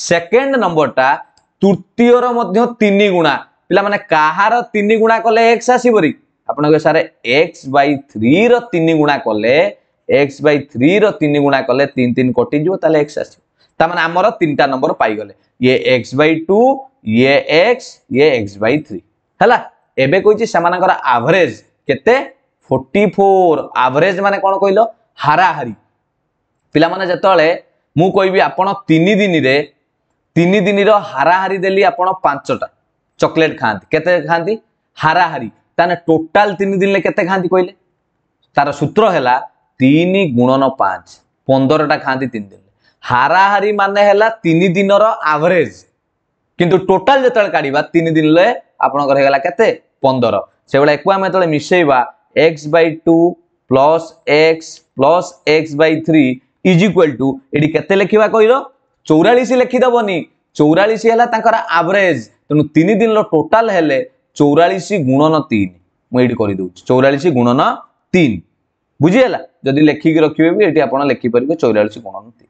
second ନମ୍ବରଟା ତୃତୀୟର ମଧ୍ୟ ତିନି ଗୁଣା ପିଲାମାନେ କାହାର ତିନି ଗୁଣା କଲେ ଏକ୍ସ ଆସିବରି ଆପଣ କହିବେ ସାର୍ ଏକ୍ସ ବାଇ ଥ୍ରୀର ତିନି ଗୁଣା କଲେ ଏକ୍ସ ବାଇ ଥ୍ରୀର ତିନି ଗୁଣା କଲେ ତିନି ତିନି କଟିଯିବ ତାହେଲେ ଏକ୍ସ ଆସିବ ତାମାନେ ଆମର ତିନିଟା ନମ୍ବର ପାଇଗଲେ ଇଏ ଏକ୍ସ ବାଇ ଟୁ ଇଏ ଏକ୍ସ ଇଏ ଏକ୍ସ ବାଇ ଥ୍ରୀ ହେଲା ଏବେ କହିଛି ସେମାନଙ୍କର ଆଭରେଜ କେତେ ଫୋର୍ଟି ଫୋର୍ ଆଭରେଜ ମାନେ କ'ଣ କହିଲ ହାରାହାରି ପିଲାମାନେ ଯେତେବେଳେ ମୁଁ କହିବି ଆପଣ ତିନି ଦିନରେ ତିନି ଦିନର ହାରାହାରି ଦେଲି ଆପଣ ପାଞ୍ଚଟା ଚକୋଲେଟ୍ ଖାଆନ୍ତି କେତେ ଖାଆନ୍ତି ହାରାହାରି ତାହେଲେ ଟୋଟାଲ ତିନି ଦିନରେ କେତେ ଖାଆନ୍ତି କହିଲେ ତାର ସୂତ୍ର ହେଲା ତିନି ଗୁଣନ ପାଞ୍ଚ ପନ୍ଦରଟା ଖାଆନ୍ତି ତିନି ଦିନରେ ହାରାହାରି ମାନେ ହେଲା ତିନି ଦିନର ଆଭରେଜ କିନ୍ତୁ ଟୋଟାଲ ଯେତେବେଳେ କାଢିବା ତିନି ଦିନରେ ଆପଣଙ୍କର ହେଇଗଲା କେତେ ପନ୍ଦର ସେଭଳିଆ ଏକୁ ଆମେ ଯେତେବେଳେ ମିଶେଇବା x by two plus x plus x by three is equal to ଏଠି କେତେ ଲେଖିବା କହିଲ ଚଉରାଳିଶ ଲେଖିଦେବନି চৌরাশ হল তাঁর আভরেজ তেমন তিন দিন টোটাল হলে চৌরাশ গুণন তিন মু করে দেছি চৌরাশ গুণন তিন বুঝিগলা যদি লেখিক রখবে বি এটি আপনার লেখিপারে চৌরাশ গুণন তিন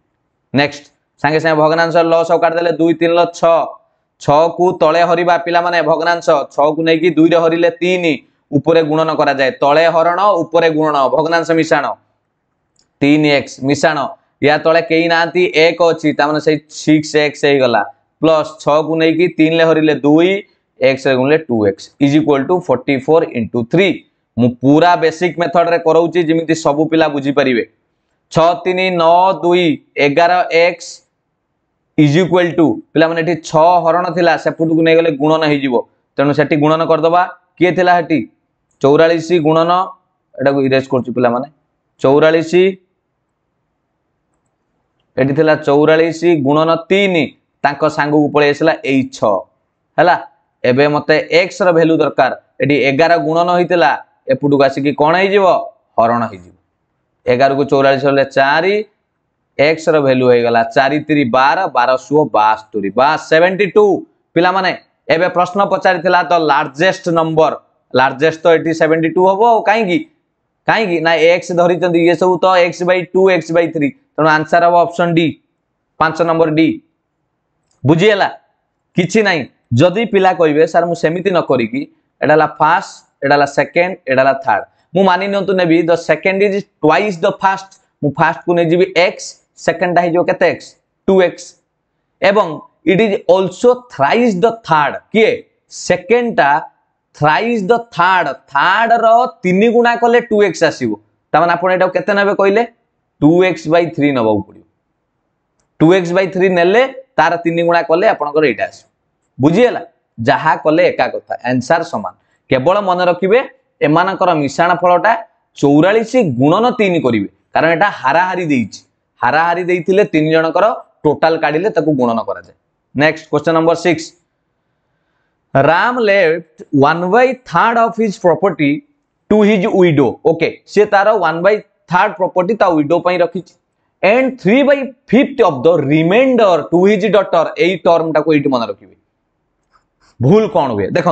নেক্সট সাংে সাংে ভগ্নাংশ লস কাটিদেলে দুই তিন ল ছ ছু তলে হরিবা পিলা মানে ভগ্নাংশ ছু নেই দুইরে হরিলে তিন উপরে গুণন করা যায় তলে হরণ উপরে গুণন ভগ্নাংশ মিশাণ তিন এক্স মিশাণ ୟା ତଳେ କେହି ନାହାନ୍ତି ଏକ ଅଛି ତାମାନେ ସେଇ ସିକ୍ସ ଏକ୍ସ ହେଇଗଲା ପ୍ଲସ୍ ଛଅକୁ ନେଇକି ତିନିରେ ହରିଲେ ଦୁଇ ଏକ୍ସ ଗୁଣିଲେ two x is equal to forty four into three ମୁଁ ପୁରା ବେସିକ୍ ମେଥଡ଼ରେ କରଉଛି ଯେମିତି ସବୁ ପିଲା ବୁଝିପାରିବେ ଛଅ ତିନି ନଅ ଦୁଇ ଏଗାର ଏକ୍ସ ଇଜ୍ ଇକ୍ୱାଲ୍ ଟୁ ପିଲାମାନେ ଏଠି ଛଅ ହରଣ ଥିଲା ସେପଟକୁ ନେଇଗଲେ ଗୁଣନ ହେଇଯିବ ତେଣୁ ସେଠି ଗୁଣନ କରିଦେବା କିଏ ଥିଲା ସେଠି ଚଉରାଳିଶ ଗୁଣନ ଏଟାକୁ ଇରେଜ୍ କରୁଛୁ ପିଲାମାନେ ଚଉରାଳିଶ এটি লা চৌরাশ গুণন তিন তাঙ্ক সাঙ্গকু পলাই আসলা এই ছ হল এবে মতো এক্স রু দরকার এটি এগার গুণন হয়েছিল এপটুকু আসিকি কণ হয়ে হরণ হয়ে এগার কু চৌরাশ হলে চারি এক্স রু হয়ে গলা চারি তিরি বার বারশো বাস্তরি বা সেভেন্টি টু পিলা মানে এবে প্রশ্ন পচারি তো লার্জেস্ট নম্বর লার্জেস্ট তো এটি সেভেন্টি টু হব কাইকি কাইকি না এক্স ধরিছেন ইয়ে সব তো x by two x by three ତେଣୁ ଆନ୍ସର ହେବ ଅପସନ୍ ଡି ପାଞ୍ଚ ନମ୍ବର ଡି ବୁଝିହେଲା କିଛି ନାହିଁ ଯଦି ପିଲା କହିବେ ସାର୍ ମୁଁ ସେମିତି ନ କରିକି ଏଇଟା ହେଲା ଫାଷ୍ଟ ଏଇଟା ହେଲା ସେକେଣ୍ଡ ଏଇଟା ହେଲା ଥାର୍ଡ ମୁଁ ମାନି ନିଅନ୍ତୁ ନେବି the second is twice the first ମୁଁ ଫାଷ୍ଟକୁ ନେଇଯିବି ଏକ୍ସ ସେକେଣ୍ଡଟା ହେଇଯିବ କେତେ ଏକ୍ସ ଟୁ ଏକ୍ସ ଏବଂ it is also thrice the third କିଏ ସେକେଣ୍ଡଟା ଥ୍ରାଇସ୍ ଦ ଥାର୍ଡ ଥାର୍ଡର ତିନି ଗୁଣା କଲେ ଟୁ ଏକ୍ସ ଆସିବ ତାମାନେ ଆପଣ ଏଇଟାକୁ କେତେ ନେବେ କହିଲେ টু এক্স বাই থ্রি নেওয়া পড়ব টু এক্স বাই থ্রি নেলে তার তিন গুণা কলে আপনার এইটা আসবে বুঝিগলা যা কলে একা কথা আনসার সমান কেবল মনে রাখবে এমানকর মিশ্রণ ফলটা চৌরাশ গুণন তিন করবে কারণ এটা হারাহারি দিয়েছি হারাহারি দিয়ে তিন জনকর টোটাল কাড়লে তাকে গুণন করা যায় next question number six Ram left one by third of his property to his widow okay সে তার ওয়ান বাই ଥାର୍ଡ ପ୍ରପର୍ଟି ତା widow and three by fifth of the remainder to his daughter यही टर्म टाक मन रखिए भूल कौन हुए देख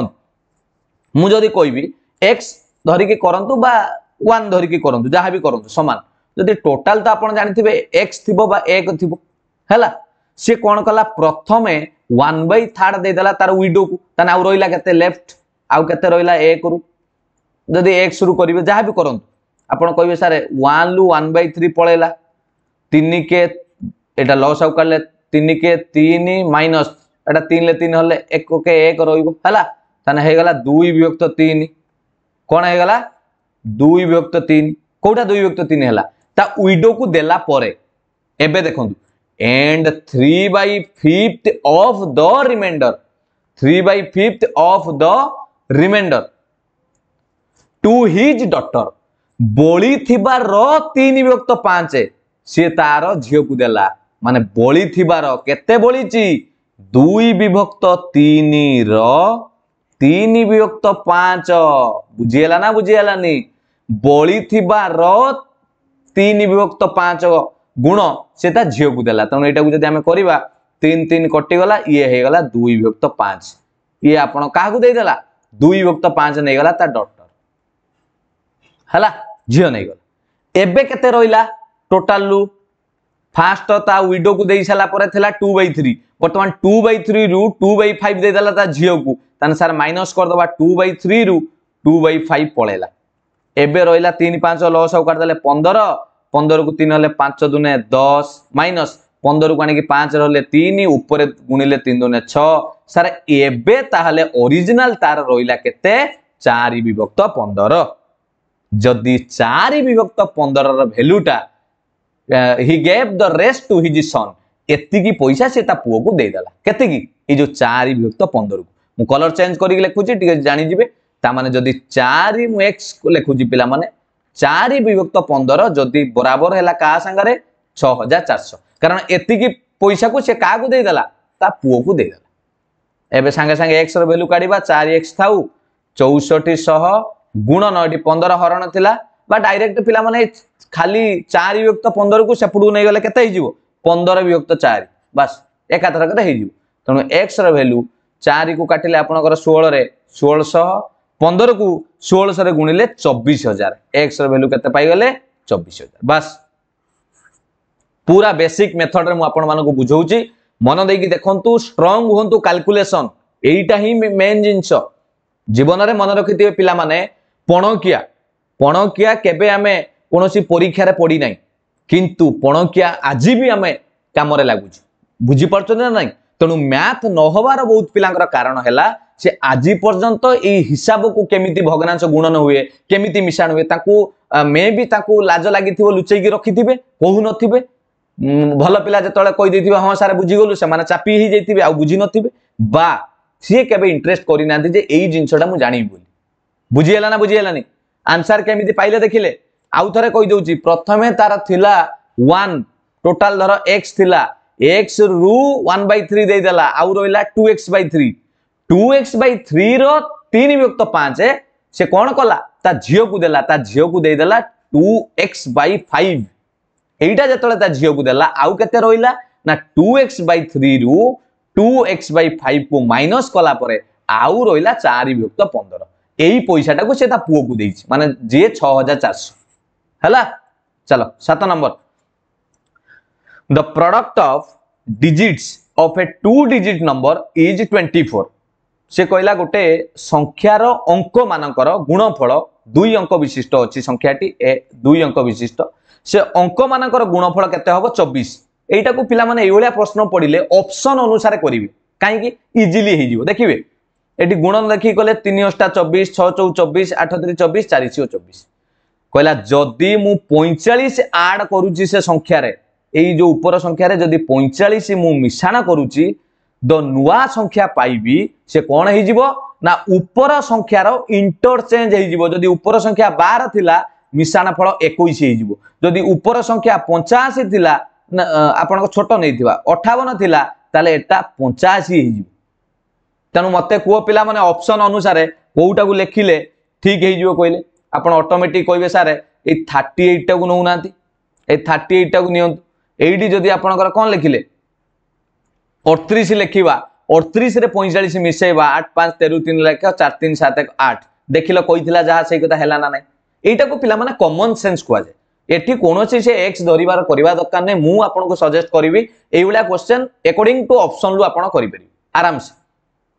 मुझे कह एक्स धरिकी करूँ धरिकी करूँ जहाँ भी करूँ सामान जदि टोटाल तो आप जानते एक्स थी एक थी है सी कौन कला प्रथम वन बै थार्ड देदेला तार विडो को तेनाली आउ रहा लेफ्ट आउ रहा एक रु जदि एक्स रु करेंगे जहाँ भी करूँ ଆପଣ କହିବେ ସାର୍ ୱାନ୍ରୁ ୱାନ୍ ବାଇ ଥ୍ରୀ ପଳେଇଲା ତିନି କେ এটা লস আউ কাটলে তিন কে তিন মাইনস এটা তিনলে তিন হলে এক কে এক রহব হল তাহলে হয়ে গেল দুই বিভক্ত তিন কোণ হয়ে গেল দুই বিভক্ত তিন কোটা দুই বিভক্ত তিন হল তা উইডো কু দেলা পরে এবে দেখুন and three by fifth of the remainder three by fifth of the remainder to his daughter ବଳିଥିବାର ତିନି ବିଭକ୍ତ ପାଞ୍ଚ ସିଏ ତାର ଝିଅକୁ ଦେଲା ମାନେ ବଳିଥିବାର କେତେ ବଳିଛି ଦୁଇ ବିଭକ୍ତ ତିନିର ତିନି ବିଭକ୍ତ ପାଞ୍ଚ ବୁଝିହେଲା ନା ବୁଝିହେଲାନି ବଳିଥିବାର ତିନି ବିଭକ୍ତ ପାଞ୍ଚ ଗୁଣ ସେ ତା ଝିଅକୁ ଦେଲା ତେଣୁ ଏଇଟାକୁ ଯଦି ଆମେ କରିବା ତିନି ତିନି କଟିଗଲା ଇଏ ହେଇଗଲା ଦୁଇ ବିଭକ୍ତ ପାଞ୍ଚ ଇଏ ଆପଣ କାହାକୁ ଦେଇଦେଲା ଦୁଇ ବିଭକ୍ତ ପାଞ୍ଚ ନେଇଗଲା ତା ଡଟର ହେଲା ଝିଅ ନେଇଗଲା ଏବେ କେତେ ରହିଲା ଟୋଟାଲରୁ ଫାଷ୍ଟ ତା ୱିଡୋକୁ ଦେଇ ସାରିଲା ପରେ ଥିଲା ଟୁ ବାଇ ଥ୍ରୀ ବର୍ତ୍ତମାନ ଟୁ ବାଇ ଥ୍ରୀରୁ ଟୁ ବାଇ ଫାଇଭ୍ ଦେଇଦେଲା ତା ଝିଅକୁ ତାହେଲେ ସାର୍ ମାଇନସ୍ କରିଦେବା ଟୁ ବାଇ ଥ୍ରୀରୁ ଟୁ ବାଇ ଫାଇଭ୍ ପଳେଇଲା ଏବେ ରହିଲା ତିନି ପାଞ୍ଚ ଲସ୍ ଆଉ କାଟିଦେଲେ ପନ୍ଦର ପନ୍ଦରକୁ ତିନି ହେଲେ ପାଞ୍ଚ ଦୁନେ ଦଶ ମାଇନସ୍ ପନ୍ଦରକୁ ଆଣିକି ପାଞ୍ଚରେ ହେଲେ ତିନି ଉପରେ ଗୁଣିଲେ ତିନି ଦୁନେ ଛଅ ସାର୍ ଏବେ ତାହେଲେ ଅରିଜିନାଲ ତାର ରହିଲା କେତେ ଚାରି ବିଭକ୍ତ ପନ୍ଦର ଯଦି ଚାରି ବିଭକ୍ତ ପନ୍ଦରର ଭ୍ୟାଲୁଟା he gave the rest to his son ଏତିକି ପଇସା ସେ ତା ପୁଅକୁ ଦେଇଦେଲା କେତିକି ଏଇ ଯୋଉ ଚାରି ବିଭକ୍ତ ପନ୍ଦରକୁ ମୁଁ କଲର ଚେଞ୍ଜ କରିକି ଲେଖୁଛି ଟିକେ ଜାଣିଯିବେ ତାମାନେ ଯଦି ଚାରି ମୁଁ ଏକ୍ସ ଲେଖୁଛି ପିଲାମାନେ ଚାରି ବିଭକ୍ତ ପନ୍ଦର ଯଦି ବରାବର ହେଲା କାହା ସାଙ୍ଗରେ ଛଅ ହଜାର ଚାରିଶହ କାରଣ ଏତିକି ପଇସାକୁ ସେ କାହାକୁ ଦେଇଦେଲା ତା ପୁଅକୁ ଦେଇଦେଲା ଏବେ ସାଙ୍ଗେ ସାଙ୍ଗେ ଏକ୍ସର ଭ୍ୟାଲୁ କାଢିବା ଚାରି ଏକ୍ସ ଥାଉ ଚଉଷଠି ଶହ ଗୁଣନ ଏଠି ପନ୍ଦର ହରଣ ଥିଲା ବା ଡାଇରେକ୍ଟ ପିଲାମାନେ ଖାଲି ଚାରି ବିଭକ୍ତ ପନ୍ଦରକୁ ସେପଟକୁ ନେଇଗଲେ କେତେ ହେଇଯିବ ପନ୍ଦର ବିଭକ୍ତ ଚାରି ବାସ୍ ଏକାଥରକରେ ହେଇଯିବ ତେଣୁ ଏକ୍ସର ଭ୍ୟାଲ୍ୟୁ ଚାରିକୁ କାଟିଲେ ଆପଣଙ୍କର ଷୋହଳରେ ଷୋହଳଶହ ପନ୍ଦରକୁ ଷୋହଳଶହରେ ଗୁଣିଲେ ଚବିଶ ହଜାର ଏକ୍ସର ଭ୍ୟାଲ୍ୟୁ କେତେ ପାଇଗଲେ ଚବିଶ ହଜାର ବାସ୍ ପୁରା ବେସିକ୍ ମେଥଡ଼ରେ ମୁଁ ଆପଣମାନଙ୍କୁ ବୁଝଉଛି ମନ ଦେଇକି ଦେଖନ୍ତୁ ଷ୍ଟ୍ରଙ୍ଗ ହୁଅନ୍ତୁ କାଲକୁଲେସନ୍ ଏଇଟା ହିଁ ମେନ୍ ଜିନିଷ ଜୀବନରେ ମନେ ରଖିଥିବେ ପିଲାମାନେ ପଣକିଆ ପଣକିଆ କେବେ ଆମେ କୌଣସି ପରୀକ୍ଷାରେ ପଡ଼ିନାହିଁ କିନ୍ତୁ ପଣକିଆ ଆଜି ବି ଆମେ କାମରେ ଲାଗୁଛି ବୁଝିପାରୁଛନ୍ତି ନା ନାହିଁ ତେଣୁ ମ୍ୟାଥ ନ ହବାର ବହୁତ ପିଲାଙ୍କର କାରଣ ହେଲା ସେ ଆଜି ପର୍ଯ୍ୟନ୍ତ ଏଇ ହିସାବକୁ କେମିତି ଭଗ୍ନାଂଶ ଗୁଣନ ହୁଏ କେମିତି ମିଶାଣ ହୁଏ ତାଙ୍କୁ ମେ ବି ତାଙ୍କୁ ଲାଜ ଲାଗିଥିବ ଲୁଚେଇକି ରଖିଥିବେ କହୁନଥିବେ ଭଲ ପିଲା ଯେତେବେଳେ କହିଦେଇଥିବେ ହଁ ସାର୍ ବୁଝିଗଲୁ ସେମାନେ ଚାପି ହେଇଯାଇଥିବେ ଆଉ ବୁଝିନଥିବେ ବା ସିଏ କେବେ ଇଣ୍ଟରେଷ୍ଟ କରିନାହାନ୍ତି ଯେ ଏଇ ଜିନିଷଟା ମୁଁ ଜାଣିବି ବୋଲି ବୁଝିହେଲା ନା ବୁଝିହେଲାନି ଆନ୍ସର କେମିତି ପାଇଲେ ଦେଖିଲେ ଆଉ ଥରେ କହିଦେଉଛି ପ୍ରଥମେ ତାର ଥିଲା ୱାନ୍ ଟୋଟାଲ ଧର ଏକ୍ସ ଥିଲା ଏକ୍ସ ରୁ ୱାନ୍ ବାଇ ଥ୍ରୀ ଦେଇଦେଲା ଆଉ ରହିଲା two x by three two x by ଥ୍ରୀର ତିନି ବିଭକ୍ତ ପାଞ୍ଚ ସେ କ'ଣ କଲା ତା ଝିଅକୁ ଦେଲା ତା ଝିଅକୁ ଦେଇଦେଲା ଟୁ ଏକ୍ସ ବାଇ ଫାଇଭ ଏଇଟା ଯେତେବେଳେ ତା ଝିଅକୁ ଦେଲା ଆଉ କେତେ ରହିଲା ନା ଟୁ ଏକ୍ସ ବାଇ ଥ୍ରୀରୁ ଟୁ ଏକ୍ସ ବାଇ ଫାଇଭକୁ ମାଇନସ୍ କଲା ପରେ ଆଉ ରହିଲା ଚାରି ବିଭକ୍ତ ପନ୍ଦର ଏଇ ପଇସାଟାକୁ ସେ ତା ପୁଅକୁ ଦେଇଛି ମାନେ ଯିଏ ଛଅ ହଜାର ଚାରିଶହ ହେଲା ଚାଲ ସାତ number the product of digits of a two digit number is twenty four ସେ କହିଲା ଗୋଟେ ସଂଖ୍ୟାର ଅଙ୍କମାନଙ୍କର ଗୁଣଫଳ ଦୁଇ ଅଙ୍କ ବିଶିଷ୍ଟ ଅଛି ସଂଖ୍ୟାଟି ଏ ଦୁଇ ଅଙ୍କ ବିଶିଷ୍ଟ ସେ ଅଙ୍କମାନଙ୍କର ଗୁଣଫଳ କେତେ ହେବ ଚବିଶ ଏଇଟାକୁ ପିଲାମାନେ ଏଇଭଳିଆ ପ୍ରଶ୍ନ ପଡ଼ିଲେ ଅପସନ୍ ଅନୁସାରେ କରିବେ କାହିଁକି ଇଜିଲି ହେଇଯିବ ଦେଖିବେ এটি গুণন দেখি কলে তিন অষ্টা চব্বিশ ছ চৌ চব্বিশ আঠ তিন চব্বিশ চারি ছ চব্বিশ কহিলা যদি মু পঁয়চাশ আড করুছি সে সংখ্যার এই যে উপর সংখ্যার যদি পঁয়চাশ মু মিশাণ করুছি দ নূয়া সংখ্যা পাইবি সে কণ হয়ে যাব না উপর সংখ্যার ইন্টরচেঞ্জ হয়ে যাব যদি উপর সংখ্যা বার লা মিশাণ ফল একুশ হয়ে যাব যদি উপর সংখ্যা পঞ্চাশ লা আপনার ছোট নেই অঠাবন লা তাহলে এটা পঞ্চাশ হয়ে যাব ତେଣୁ ମୋତେ କୁହ ପିଲାମାନେ ଅପସନ୍ ଅନୁସାରେ କେଉଁଟାକୁ ଲେଖିଲେ ଠିକ୍ ହେଇଯିବ କହିଲେ ଆପଣ ଅଟୋମେଟିକ୍ କହିବେ ସାର୍ ଏଇ ଥାର୍ଟି ଏଇଟ୍ଟାକୁ ନେଉନାହାନ୍ତି ଏଇ ଥାର୍ଟି ଏଇଟ୍ଟାକୁ ନିଅନ୍ତୁ ଏଇଠି ଯଦି ଆପଣଙ୍କର କ'ଣ ଲେଖିଲେ ଅଠତିରିଶ ଲେଖିବା ଅଠତିରିଶରେ ପଇଁଚାଳିଶ ମିଶାଇବା ଆଠ ପାଞ୍ଚ ତେର ତିନି ଲକ୍ଷ ଚାରି ତିନି ସାତ ଏକ ଆଠ ଦେଖିଲ କହିଥିଲା ଯାହା ସେଇ କଥା ହେଲା ନା ନାହିଁ ଏଇଟାକୁ ପିଲାମାନେ କମନ୍ ସେନ୍ସ କୁହାଯାଏ ଏଠି କୌଣସି ସେ ଏକ୍ସ ଧରିବାର କରିବା ଦରକାର ନାହିଁ ମୁଁ ଆପଣଙ୍କୁ ସଜେଷ୍ଟ କରିବି ଏଇଭଳିଆ କ୍ୱେଶ୍ଚେନ୍ ଏକର୍ଡିଂ ଟୁ ଅପସନ୍ରୁ ଆପଣ କରିପାରିବେ ଆରାମସେ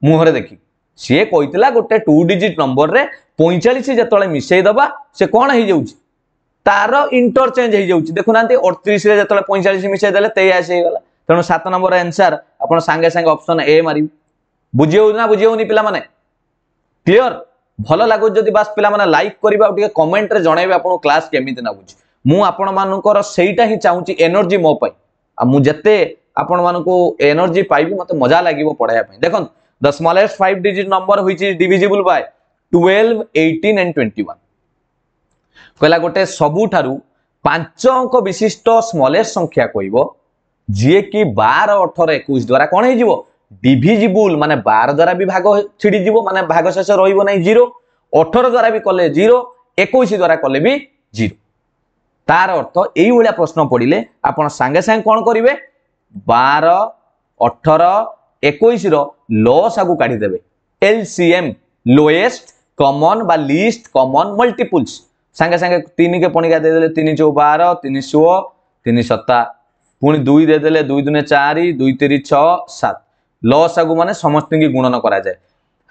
ମୁହଁରେ ଦେଖି ସିଏ କହିଥିଲା ଗୋଟେ ଟୁ ଡିଜିଟ୍ ନମ୍ବରରେ ପଇଁଚାଳିଶ ଯେତେବେଳେ ମିଶାଇ ଦେବା ସେ କ'ଣ ହେଇଯାଉଛି ତାର ଇଣ୍ଟରଚେଞ୍ଜ ହେଇଯାଉଛି ଦେଖୁନାହାନ୍ତି ଅଠତିରିଶରେ ଯେତେବେଳେ ପଇଁଚାଳିଶ ମିଶାଇ ଦେଲେ ତେୟାଅଶୀ ହେଇଗଲା ତେଣୁ ସାତ ନମ୍ବର ଆନ୍ସର ଆପଣ ସାଙ୍ଗେ ସାଙ୍ଗେ ଅପସନ୍ ଏ ମାରିବେ ବୁଝି ହେଉଛି ନା ବୁଝି ହେଉନି ପିଲାମାନେ କ୍ଲିଅର ଭଲ ଲାଗୁଛି ଯଦି ବାସ୍ ପିଲାମାନେ ଲାଇକ୍ କରିବେ ଆଉ ଟିକେ କମେଣ୍ଟରେ ଜଣାଇବେ ଆପଣଙ୍କୁ କ୍ଲାସ୍ କେମିତି ଲାଗୁଛି ମୁଁ ଆପଣମାନଙ୍କର ସେଇଟା ହିଁ ଚାହୁଁଛି ଏନର୍ଜି ମୋ ପାଇଁ ଆଉ ମୁଁ ଯେତେ ଆପଣମାନଙ୍କୁ ଏନର୍ଜି ପାଇବି ମୋତେ ମଜା ଲାଗିବ ପଢ଼ାଇବା ପାଇଁ ଦେଖନ୍ତୁ The smallest five digit number which is divisible by 12, 18 and 21. କହିଲା ଗୋଟେ ସବୁଠାରୁ ପାଞ୍ଚ ଅଙ୍କ ବିଶିଷ୍ଟ ସ୍ମଲେଷ୍ଟ ସଂଖ୍ୟା କହିବ ଯିଏକି ବାର ଅଠର ଏକୋଇଶ ଦ୍ୱାରା କ'ଣ ହେଇଯିବ ଡିଭିଜିବୁଲ ମାନେ ବାର ଦ୍ୱାରା ବି ଭାଗ ଛିଡ଼ିଯିବ ମାନେ ଭାଗ ଶେଷ ରହିବ ନାହିଁ ଜିରୋ ଅଠର ଦ୍ୱାରା ବି କଲେ ଜିରୋ ଏକୋଇଶ ଦ୍ୱାରା କଲେ ବି ଜିରୋ ତାର ଅର୍ଥ ଏଇଭଳିଆ ପ୍ରଶ୍ନ ପଡ଼ିଲେ ଆପଣ ସାଙ୍ଗେ ସାଙ୍ଗେ କ'ଣ କରିବେ ବାର ଅଠର ଏକୋଇଶର ଲସାକୁ କାଢ଼ିଦେବେ ଏଲ୍ସିଏମ୍ ଲୋଏଷ୍ଟ କମନ୍ ବା ଲିଷ୍ଟ କମନ୍ ମଲ୍ଟିପୁଲ୍ସ ସାଙ୍ଗେ ସାଙ୍ଗେ ତିନିକେ ପଣିକା ଦେଇଦେଲେ ତିନି ଚଉ ବାର ତିନି ଷୋହ ତିନି ସତା ପୁଣି ଦୁଇ ଦେଇଦେଲେ ଦୁଇ ଦୁନେ ଚାରି ଦୁଇ ତିରି ଛଅ ସାତ ଲସାକୁ ମାନେ ସମସ୍ତଙ୍କୁ ଗୁଣନ କରାଯାଏ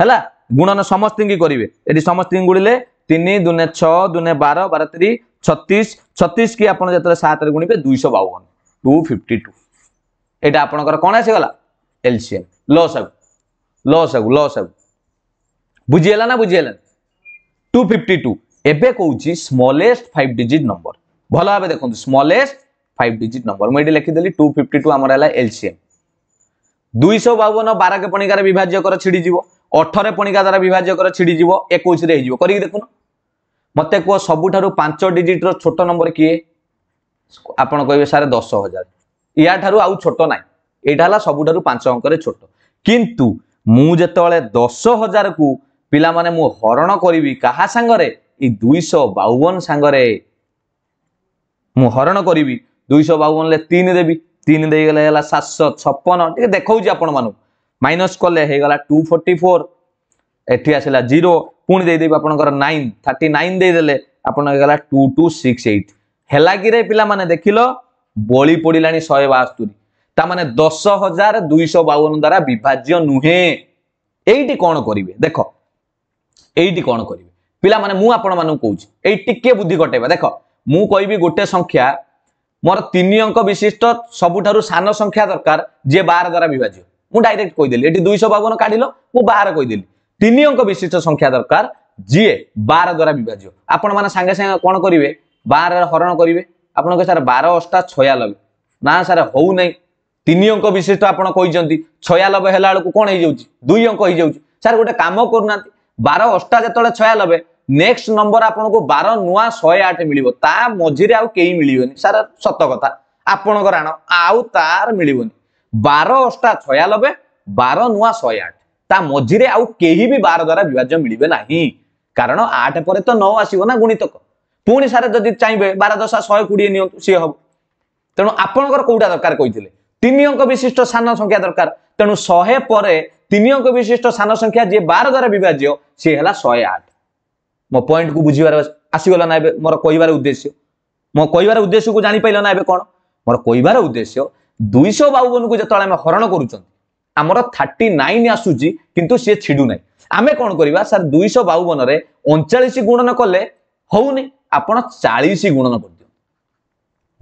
ହେଲା ଗୁଣନ ସମସ୍ତଙ୍କୁ କରିବେ ଏଠି ସମସ୍ତଙ୍କୁ ଗୁଣିଲେ ତିନି ଦୁନେ ଛଅ ଦୁନେ ବାର ବାର ତିରି ଛତିଶ ଛତିଶ କି ଆପଣ ଯେତେବେଳେ ସାତରେ ଗୁଣିବେ ଦୁଇଶହ ବାଉନ ଟୁ ଫିଫ୍ଟି ଟୁ ଏଇଟା ଆପଣଙ୍କର କ'ଣ ଆସିଗଲା ಎಲ್ಸಿಯಂ ಲಾಸ್ ಆಗು ಲಾಸ್ ಆಗು ಲಾಸ್ ಆಗು ବୁଝିହେଲା ନା ବୁଝିହେଲା ଟୁ ଫିଫ୍ଟି ଟୁ ଏବେ କହୁଛି ସ୍ମଲେଷ୍ଟ ଫାଇଭ ଡିଜିଟ୍ ନମ୍ବର ଭଲ ଭାବେ ଦେଖନ୍ତୁ ସ୍ମଲେଷ୍ଟ ଫାଇଭ ଡିଜିଟ୍ ନମ୍ବର ମୁଁ ଏଠି ଲେଖିଦେଲି ଟୁ ଫିଫ୍ଟି ଟୁ ଆମର ହେଲା ଏଲସିଏମ୍ ଦୁଇଶହ ବାବନ ବାରକେ ପଣିକାର ବିଭାଜ୍ୟ କର ଛିଡ଼ିଯିବ ଅଠରରେ ପଣିକା ଦ୍ୱାରା ବିଭାଜ୍ୟ କର ଛିଡ଼ିଯିବ ଏକୋଇଶରେ ହେଇଯିବ କରିକି ଦେଖୁନ ମୋତେ କୁହ ସବୁଠାରୁ ପାଞ୍ଚ ଡିଜିଟ୍ର ଛୋଟ ନମ୍ବର କିଏ ଆପଣ କହିବେ ସାର୍ ଦଶ ହଜାର ୟାଠାରୁ ଆଉ ଛୋଟ ନାହିଁ ଏଇଟା ହେଲା ସବୁଠାରୁ ପାଞ୍ଚ ଅଙ୍କରେ ଛୋଟ କିନ୍ତୁ ମୁଁ ଯେତେବେଳେ ଦଶ ହଜାରକୁ ପିଲାମାନେ ମୁଁ ହରଣ କରିବି କାହା ସାଙ୍ଗରେ ଏଇ ଦୁଇଶହ ବାଉନ ସାଙ୍ଗରେ ମୁଁ ହରଣ କରିବି ଦୁଇଶହ ବାଉନରେ ତିନି ଦେବି ତିନି ଦେଇଗଲେ ହେଲା ସାତଶହ ଛପନ ଟିକେ ଦେଖାଉଛି ଆପଣମାନଙ୍କୁ ମାଇନସ୍ କଲେ ହେଇଗଲା ଟୁ ଫୋର୍ଟି ଫୋର୍ ଏଠି ଆସିଲା ଜିରୋ ପୁଣି ଦେଇଦେବି ଆପଣଙ୍କର ନାଇନ୍ ଥାର୍ଟି ନାଇନ୍ ଦେଇଦେଲେ ଆପଣ ହେଇଗଲା ଟୁ ଟୁ ସିକ୍ସ ଏଇଟ୍ ହେଲା କିରେ ପିଲାମାନେ ଦେଖିଲ ବଳି ପଡ଼ିଲାଣି ଶହେ ବାସ୍ତୁରୀ তার মানে দশ হাজার দুইশো বাউন দ্বারা বিভাজ্য নুহে এইটি কোণ করবে দেখ এইটি কোণ করবে পিলা মানে মু আপন মানুষ কৌছি এই টিকে বুদ্ধি ঘটাইবা দেখ মু কইবি গোটে সংখ্যা মোর তিন অঙ্ক বিশিষ্ট সবুঠার সান সংখ্যা দরকার যে বার দ্বারা বিভাজ্য মু ডাইরেক্ট কইদেলি এটি দুইশো বাউন কাঢ়িল মু বার কইদেলি তিন অঙ্ক বিশিষ্ট সংখ্যা দরকার যিয়ে বার দ্বারা বিভাজ্য আপন মানে সাঙ্গে সাঙ্গে কোণ করবে বার হরণ করবে আপনাকে স্যার বার অষ্টা ছয়ানবে না স্যার হো নাই তিন অঙ্ক বিশিষ্ট আপনার কিন্তু ছয়ানবে হল বেড়ে কোণ হয়ে যাচ্ছে দুই অঙ্ক হয়ে যাচ্ছে স্যার গোটে কাম করু না বার অষ্টা যেত ছয়ানবে নেক্সট নম্বর আপনার বার নূয়া শহে আট মিলব তা মঝিরে আই মিলবেনি স্যার সত কথা আপনার আণ আউ তার মিলবনি বার অষ্টা ছয়ানবে বার নূয়া শহে আট তা মঝিরে আউ কেহি বি বার দ্বারা বিভাজ্য মিলবে না কারণ আট পরে তো ন আসব না গুণিতক পুঁ স্যার যদি চাইবে বার দশা শহে কোড়িয়ে নিহত সি হব তেমন আপনার কোটা দরকার কে ତିନି ଅଙ୍କ ବିଶିଷ୍ଟ ସାନ ସଂଖ୍ୟା ଦରକାର ତେଣୁ ଶହେ ପରେ ତିନି ଅଙ୍କ ବିଶିଷ୍ଟ ସାନ ସଂଖ୍ୟା ଯିଏ ବାର ଦ୍ୱାରା ବିଭାଜ୍ୟ ସିଏ ହେଲା ଶହେ ଆଠ ମୋ ପଏଣ୍ଟକୁ ବୁଝିବାର ଆସିଗଲା ନା ଏବେ ମୋର କହିବାର ଉଦ୍ଦେଶ୍ୟ ମୋ କହିବାର ଉଦ୍ଦେଶ୍ୟକୁ ଜାଣିପାରିଲ ନା ଏବେ କ'ଣ ମୋର କହିବାର ଉଦ୍ଦେଶ୍ୟ ଦୁଇଶହ ବାଉନକୁ ଯେତେବେଳେ ଆମେ ହରଣ କରୁଛନ୍ତି ଆମର ଥାର୍ଟି ନାଇନ୍ ଆସୁଛି କିନ୍ତୁ ସିଏ ଛିଡ଼ୁ ନାହିଁ ଆମେ କ'ଣ କରିବା ସାର୍ ଦୁଇଶହ ବାଉନରେ ଅଣଚାଳିଶ ଗୁଣନ କଲେ ହଉନି ଆପଣ ଚାଳିଶ ଗୁଣନ କରିଦିଅନ୍ତୁ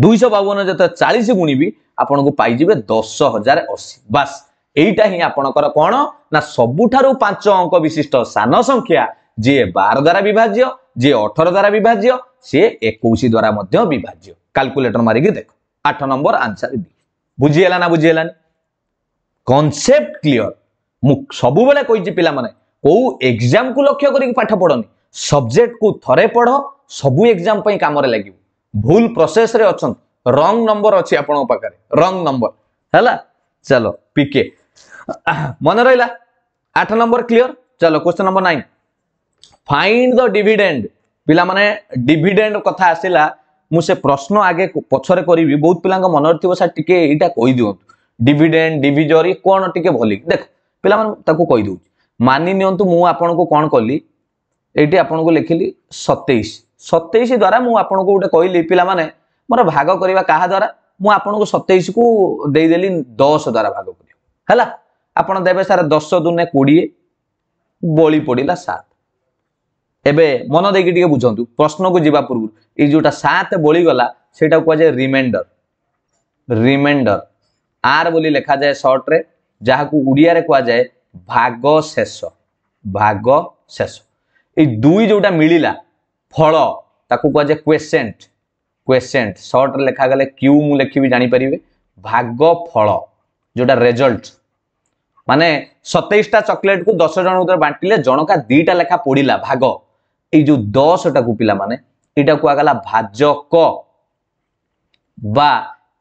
ଦୁଇଶହ ବାଉନ ଯେତେବେଳେ ଚାଳିଶ ଗୁଣିବି ଆପଣଙ୍କୁ ପାଇଯିବେ ଦଶ ହଜାର ଅଶୀ ବାସ୍ ଏଇଟା ହିଁ ଆପଣଙ୍କର କ'ଣ ନା ସବୁଠାରୁ ପାଞ୍ଚ ଅଙ୍କ ବିଶିଷ୍ଟ ସାନ ସଂଖ୍ୟା ଯିଏ ବାର ଦ୍ୱାରା ବିଭାଜ୍ୟ ଯିଏ ଅଠର ଦ୍ୱାରା ବିଭାଜ୍ୟ ସିଏ ଏକୋଇଶ ଦ୍ୱାରା ମଧ୍ୟ ବିଭାଜ୍ୟ କାଲକୁଲେଟର ମାରିକି ଦେଖ ଆଠ ନମ୍ବର ଆନ୍ସର ବି ବୁଝିହେଲା ନା ବୁଝିହେଲାନି କନସେପ୍ଟ କ୍ଲିଅର ମୁଁ ସବୁବେଳେ କହିଛି ପିଲାମାନେ କୋଉ ଏକ୍ଜାମକୁ ଲକ୍ଷ୍ୟ କରିକି ପାଠ ପଢ଼ନି ସବଜେକ୍ଟକୁ ଥରେ ପଢ଼ ସବୁ ଏକ୍ଜାମ ପାଇଁ କାମରେ ଲାଗିବ ଭୁଲ ପ୍ରୋସେସରେ ଅଛନ୍ତି রং নম্বর ଅଛି ଆପଣଙ୍କ ପାଖରେ ରଙ୍ଗ ନମ୍ବର ହେଲା ଚାଲ ପିକେ ମନେ ରହିଲା ଆଠ ନମ୍ବର କ୍ଲିଅର ଚାଲ question number nine find the dividend ପିଲାମାନେ ଡିଭିଡେଣ୍ଡ କଥା ଆସିଲା ମୁଁ ସେ ପ୍ରଶ୍ନ ଆଗେ ପଛରେ କରିବି ବହୁତ ପିଲାଙ୍କ ମନରେ ଥିବ ସାର୍ ଟିକେ ଏଇଟା କହିଦିଅନ୍ତୁ ଡିଭିଡେଣ୍ଡ ଡିଭିଜରି କ'ଣ ଟିକେ ଭଲି ଦେଖ ପିଲାମାନେ ତାକୁ କହିଦେଉଛି ମାନି ନିଅନ୍ତୁ ମୁଁ ଆପଣଙ୍କୁ କ'ଣ କଲି ଏଇଠି ଆପଣଙ୍କୁ ଲେଖିଲି ସତେଇଶ ସତେଇଶ ଦ୍ୱାରା ମୁଁ ଆପଣଙ୍କୁ ଗୋଟେ କହିଲି ପିଲାମାନେ ମୋର ଭାଗ କରିବା କାହା ଦ୍ୱାରା ମୁଁ ଆପଣଙ୍କୁ ସତେଇଶକୁ ଦେଇଦେଲି ଦଶ ଦ୍ୱାରା ଭାଗ କରିବା ହେଲା ଆପଣ ଦେବେ ସାର୍ ଦଶ ଦୁନେ କୋଡ଼ିଏ ବଳି ପଡ଼ିଲା ସାତ ଏବେ ମନ ଦେଇକି ଟିକେ ବୁଝନ୍ତୁ ପ୍ରଶ୍ନକୁ ଯିବା ପୂର୍ବରୁ ଏଇ ଯୋଉଟା ସାତ ବଳିଗଲା ସେଇଟାକୁ କୁହାଯାଏ ରିମାଇଣ୍ଡର ରିମାଇଣ୍ଡର ଆର୍ ବୋଲି ଲେଖାଯାଏ ସର୍ଟରେ ଯାହାକୁ ଓଡ଼ିଆରେ କୁହାଯାଏ ଭାଗ ଶେଷ ଭାଗ ଶେଷ ଏଇ ଦୁଇ ଯୋଉଟା ମିଳିଲା ଫଳ ତାକୁ କୁହାଯାଏ କ୍ୱେସେଣ୍ଟ क्वेश्चन सर्ट्रे लिखागले क्यू मु लिखी जापर भाग फल जोटा रेजल्ट माने सतईटा चकोलेट को दस जन बांटिले जनका दीटा लेखा पोड़ा भाग ये दसटा को पिला माने यहाँ कहगला भाजक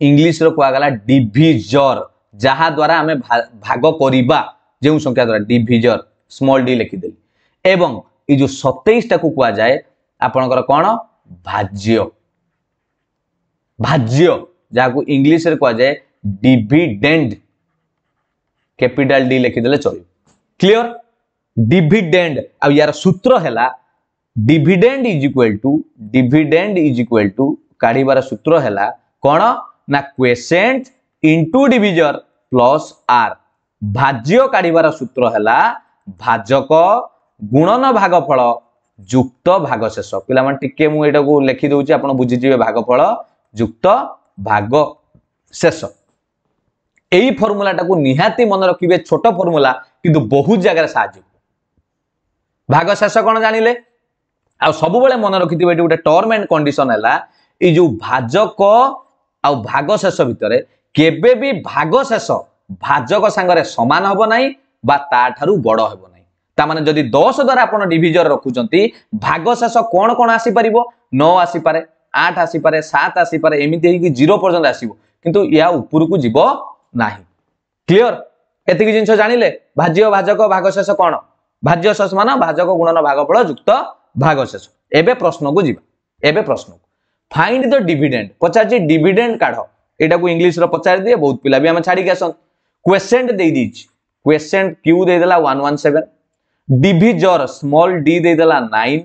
इंग्लीश रहा डिजर जहा द्वारा आम भाग करवा जो संख्या द्वारा डिजर स्मल डी लिखिदेली जो सतईटा को कह जाए आपण कौन भाज्यक ଭାଜ୍ୟ ଯାହାକୁ ଇଂଲିଶରେ କୁହାଯାଏ ଡିଭିଡେଣ୍ଡ କ୍ୟାପିଟାଲ ଡି ଲେଖିଦେଲେ ଚଳିବ କ୍ଲିଅର ଡିଭିଡେଣ୍ଡ ଆଉ ୟାର ସୂତ୍ର ହେଲା dividend is equal to dividend is equal to କାଢ଼ିବାର ସୂତ୍ର ହେଲା କ'ଣ ନା କ୍ୱେସେଣ୍ଟ ଇଣ୍ଟୁ ଡିଭିଜର ପ୍ଲସ୍ ଆର୍ ଭାଜ୍ୟ କାଢ଼ିବାର ସୂତ୍ର ହେଲା ଭାଜକ ଗୁଣନ ଭାଗଫଳ ଯୁକ୍ତ ଭାଗଶେଷ ପିଲାମାନେ ଟିକେ ମୁଁ ଏଇଟାକୁ ଲେଖିଦେଉଛି ଆପଣ ବୁଝିଯିବେ ଭାଗଫଳ যুক্ত ভাগ শেষ এই ফর্মুলাটা নিহাতি মনে রাখবে ছোট ফর্মুলা কিন্তু বহু জায়গায় সাহায্য ভাগ শেষ কোণ জাঁলে আবুলে মনে রাখিথে এটি গোটে টর্ম এন্ড কন্ডিশন হল এই যে ভাজক আগ শেষ ভিতরে কেবে বি ভাগ শেষ ভাজক সাগরে সমান হব না বা তাঠার বড় হব না তা মানে যদি দশ দ্বারা আপনার ডিভিজর রখুচার ভাগ শেষ কোণ কোণ আসিপার ন আসিপারে আট আসিপারে সাত আসিপারে এমিতি হয়েকি জিরো পর্যন্ত আসব কিন্তু ইয়া উপরকু যাব না ক্লিয়র এতিকি জিনিস জাঁলে ভাজ্য ভাজক ভাগশেষ কোণ ভাজ্যশেষ মান ভাজক গুণন ভাগফল যুক্ত ভাগশেষ এবে প্রশ্নকু যা এবে প্রশ্নকু ফাইন্ড দ ডিভিডেন্ড পচারছি ডিভিডেন্ড কাঢ় এটা ইংলিশর পচারি দিয়ে বহুত পিলা বি আমি ছাড়িকি আসন কোয়েসেন্ট দিয়ে দিয়েছি কোয়েসেন্ট কিউ দিয়েদেলা one one seven divisor small D দিয়েদেলা নাইন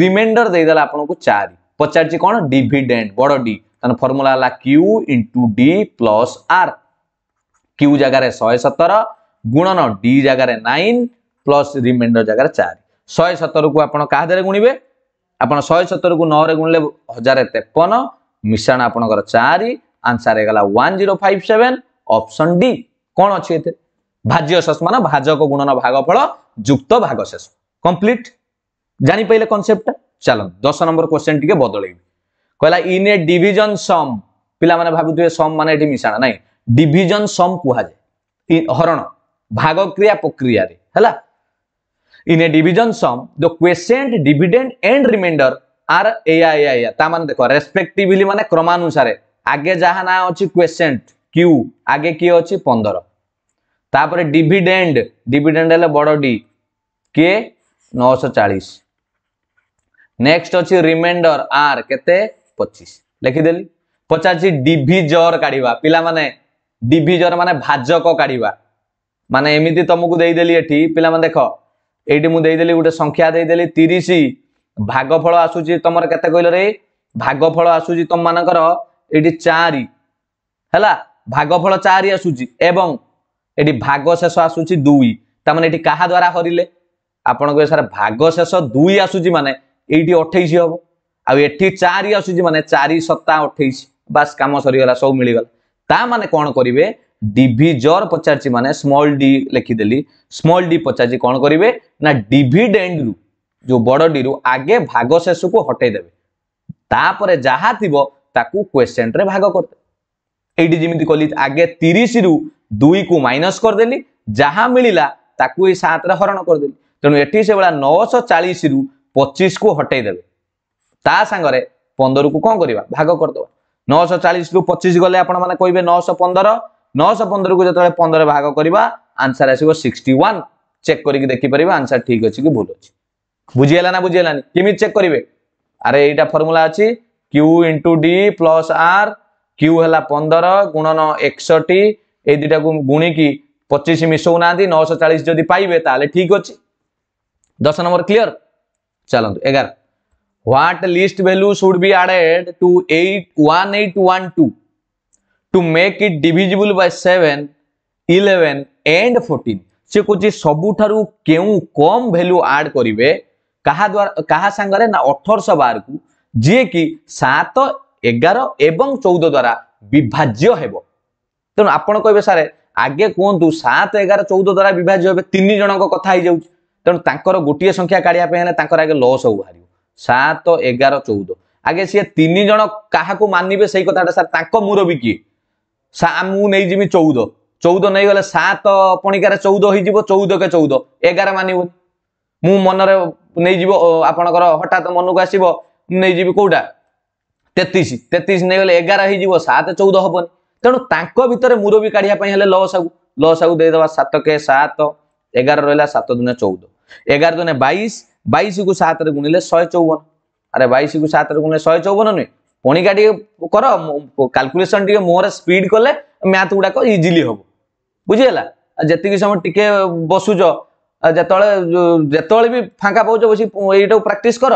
রিমাইন্ডর দিয়েদেলা আপনার চারি ପଚାରିଛି କ'ଣ ଡିଭିଡେଣ୍ଡ ବଡ଼ ଡି ତାର ଫର୍ମୁଲା ହେଲା Q into D plus R Q ଜାଗାରେ ଶହେ ସତର ଗୁଣନ ଡି ଜାଗାରେ ନାଇନ୍ ପ୍ଲସ୍ ରିମାଇଣ୍ଡର ଜାଗାରେ ଚାରି ଶହେ ସତରକୁ ଆପଣ କାହା ଦେହରେ ଗୁଣିବେ ଆପଣ ଶହେ ସତରକୁ ନଅରେ ଗୁଣିଲେ ହଜାରେ ତେପନ ମିଶାଣ ଆପଣଙ୍କର ଚାରି ଆନ୍ସର ହେଇଗଲା one zero five seven option D କ'ଣ ଅଛି ଏଥିରେ ଭାଜ୍ୟ ଶେଷ ମାନେ ଭାଜକ ଗୁଣନ ଭାଗଫଳ ଯୁକ୍ତ ଭାଗଶେଷ କମ୍ପ୍ଲିଟ୍ ଜାଣିପାରିଲେ କନସେପ୍ଟଟା ଚାଲନ୍ତୁ ଦଶ ନମ୍ବର କ୍ୱେଶ୍ଚେନ୍ ଟିକେ ବଦଳେଇବି କହିଲା ଇନ୍ ଏ ଡିଭିଜନ ସମ୍ ପିଲାମାନେ ଭାବୁଥିବେ ସମ୍ ମାନେ ଏଠି ମିଶାଣ ନାହିଁ ଡିଭିଜନ ସମ୍ କୁହାଯାଏ ହରଣ ଭାଗ କ୍ରିୟା ପ୍ରକ୍ରିୟାରେ ହେଲା in a division sum the quotient dividend and remainder ଆର ଏଇଆ ଏଇଆ ଏଇଆ ତା ମାନେ ଦେଖ ରେସ୍ପେକ୍ଟିଭଲି ମାନେ କ୍ରମାନୁସାରେ ଆଗେ ଯାହା ନାଁ ଅଛି କ୍ୱେସେଣ୍ଟ କ୍ୟୁ ଆଗେ କିଏ ଅଛି ପନ୍ଦର ତାପରେ ଡିଭିଡେଣ୍ଡ ଡିଭିଡେଣ୍ଡ ହେଲେ ବଡ଼ ଡି କିଏ ନଅଶହ ଚାଳିଶ নেক্সট অছি রিমাইন্ডর আর কেতে পঁচিশ লিখিদেলি পচারছি ডিভিজর কাঢ়া পিলা মানে ডিভিজর মানে ভাজক কাঢ়া মানে এমিতি তোমাকে দেইদেলি এটি পিলা মানে দেখ এইটি মু দেইদেলি গোটে সংখ্যা দেইদেলি তিরিশ ভাগফল আসুচি তোমার কেতে কইল রে ভাগফল আসুচি তোম মানকর এটি চারি হেলা ভাগফল চারি আসুচি এবং এটি ভাগ শেষ আসুচি দুই তার মানে এটি কাহা দ্বারা হরিলে আপনার স্যার ভাগ শেষ দুই আসুচি মানে এইটি অঠেইশ হব আঠি চারি আসুচি মানে চারি সত্তা অঠেইশ বাস কাম সরিগলা সব মিলিগলা তা মানে কোণ করবে ডিভিজর পচারছি মানে স্মল ডি লেখিদেলি স্মল ডি পচারছি কোণ করবে না ডিভিডেন্ড রু যে বড় ডি রু আগে ভাগ শেষকু হটাই দেবে তাপরে যাহা থিব তাকু রে ভাগ করতে এইটি যেমি কলি আগে তিরিশ রু দুই কু মাইনস করেদেলি যাহা মিলিলা তাকু এই সাতরে হরণ করেদেলি তেমন এটি সেভাবে নশো চাশ রু ପଚିଶକୁ ହଟେଇ ଦେବେ ତା ସାଙ୍ଗରେ ପନ୍ଦରକୁ କ'ଣ କରିବା ଭାଗ କରିଦେବା ନଅଶହ ଚାଳିଶରୁ ପଚିଶ ଗଲେ ଆପଣମାନେ କହିବେ ନଅଶହ ପନ୍ଦର ନଅଶହ ପନ୍ଦରକୁ ଯେତେବେଳେ ପନ୍ଦର ଭାଗ କରିବା ଆନ୍ସର ଆସିବ ସିକ୍ସଟି ୱାନ୍ ଚେକ୍ କରିକି ଦେଖିପାରିବେ ଆନ୍ସର ଠିକ୍ ଅଛି କି ଭୁଲ ଅଛି ବୁଝିହେଲା ନା ବୁଝିହେଲାନି କେମିତି ଚେକ୍ କରିବେ ଆରେ ଏଇଟା ଫର୍ମୁଲା ଅଛି Q into D plus R Q ହେଲା ପନ୍ଦର ଗୁଣନ ଏକଷଠି ଏଇ ଦୁଇଟାକୁ ଗୁଣିକି ପଚିଶ ମିଶଉନାହାନ୍ତି ନଅଶହ ଚାଳିଶ ଯଦି ପାଇବେ ତାହେଲେ ଠିକ୍ ଅଛି ଦଶ ନମ୍ବର କ୍ଲିଅର ચાલો અગિયાર what list value should be added to 8 1812 to make it divisible by 7 11 and 14 ସେ କହୁଛି ସବୁଠାରୁ କେଉଁ କମ୍ ଭ୍ୟାଲ୍ୟୁ ଆଡ୍ କରିବେ କାହା ଦ୍ୱାରା କାହା ସାଙ୍ଗରେ ନା ଅଠରଶହ ବାରକୁ ଯିଏକି ସାତ ଏଗାର ଏବଂ ଚଉଦ ଦ୍ୱାରା ବିଭାଜ୍ୟ ହେବ ତେଣୁ ଆପଣ କହିବେ ସାର୍ ଆଗେ କୁହନ୍ତୁ ସାତ ଏଗାର ଚଉଦ ଦ୍ୱାରା ବିଭାଜ୍ୟ ହେବେ ତିନି ଜଣଙ୍କ କଥା ହେଇଯାଉଛି ତେଣୁ ତାଙ୍କର ଗୋଟିଏ ସଂଖ୍ୟା କାଢ଼ିବା ପାଇଁ ହେଲେ ତାଙ୍କର ଆଗେ ଲସ୍ ସବୁ ବାହାରିବ ସାତ ଏଗାର ଚଉଦ ଆଗେ ସିଏ ତିନି ଜଣ କାହାକୁ ମାନିବେ ସେଇ କଥାଟା ସାର୍ ତାଙ୍କ ମୁରବି କିଏ ମୁଁ ନେଇଯିବି ଚଉଦ ଚଉଦ ନେଇଗଲେ ସାତ ପଣିକାରେ ଚଉଦ ହେଇଯିବ ଚଉଦ କେ ଚଉଦ ଏଗାର ମାନିବୁନି ମୁଁ ମନରେ ନେଇଯିବ ଆପଣଙ୍କର ହଠାତ୍ ମନକୁ ଆସିବ ନେଇଯିବି କୋଉଟା ତେତିଶ ତେତିଶ ନେଇଗଲେ ଏଗାର ହେଇଯିବ ସାତ ଚଉଦ ହବନି ତେଣୁ ତାଙ୍କ ଭିତରେ ମୁରବି କାଢିବା ପାଇଁ ହେଲେ ଲସ୍ ଆଗୁ ଲସ୍ ଆଗୁ ଦେଇଦେବା ସାତ କେ ସାତ এগারো রহিলা সাত দুনে চৌদ এগারো দুনে বাইশ বাইশকু সাতরে গুণিলে শহে চৌবন আরে বাইশকু সাতরে গুণিলে শহে চৌবন নুহে পণিকা টিকে কর ক্যালকুলেসন টিকে মোহরে স্পিড কলে ম্যাথ গুড়াক ইজিলি হব বুঝিগলা যেত সময় টিকে বসুছ যেতবে যেতবে বি ফাঁকা পাওছ বসি এইটা প্রাকটিস কর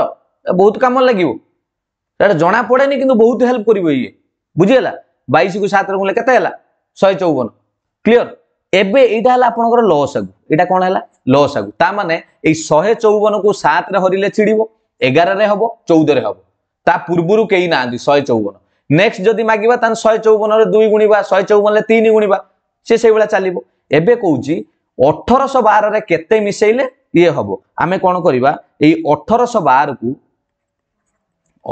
বহুত কাম লাগিব সেটা জনা পড়েনি কিন্তু বহুত হেল্প করব ইয়ে বুঝিগলা বাইশ কু সাতরে গুণলে কেতে হল শহে চৌবন ক্লিয়র এবে এইটা হল আপনার লস আগু এটা କ'ଣ ହେଲା ଲସ୍ ଆଗକୁ ତା ମାନେ ଏଇ ଶହେ ଚଉବନକୁ ସାତରେ ହରିଲେ ଛିଡ଼ିବ ଏଗାରରେ ହବ ଚଉଦରେ ହବ ତା ପୂର୍ବରୁ କେହି ନାହାନ୍ତି ଶହେ ଚଉବନ ନେକ୍ସଟ ଯଦି ମାଗିବା ତାହେଲେ ଶହେ ଚଉବନରେ ଦୁଇ ଗୁଣିବା ଶହେ ଚଉବନରେ ତିନି ଗୁଣିବା ସେ ସେଇଭଳିଆ ଚାଲିବ ଏବେ କହୁଛି ଅଠରଶହ ବାରରେ କେତେ ମିଶେଇଲେ ଇଏ ହବ ଆମେ କ'ଣ କରିବା ଏଇ ଅଠରଶହ ବାରକୁ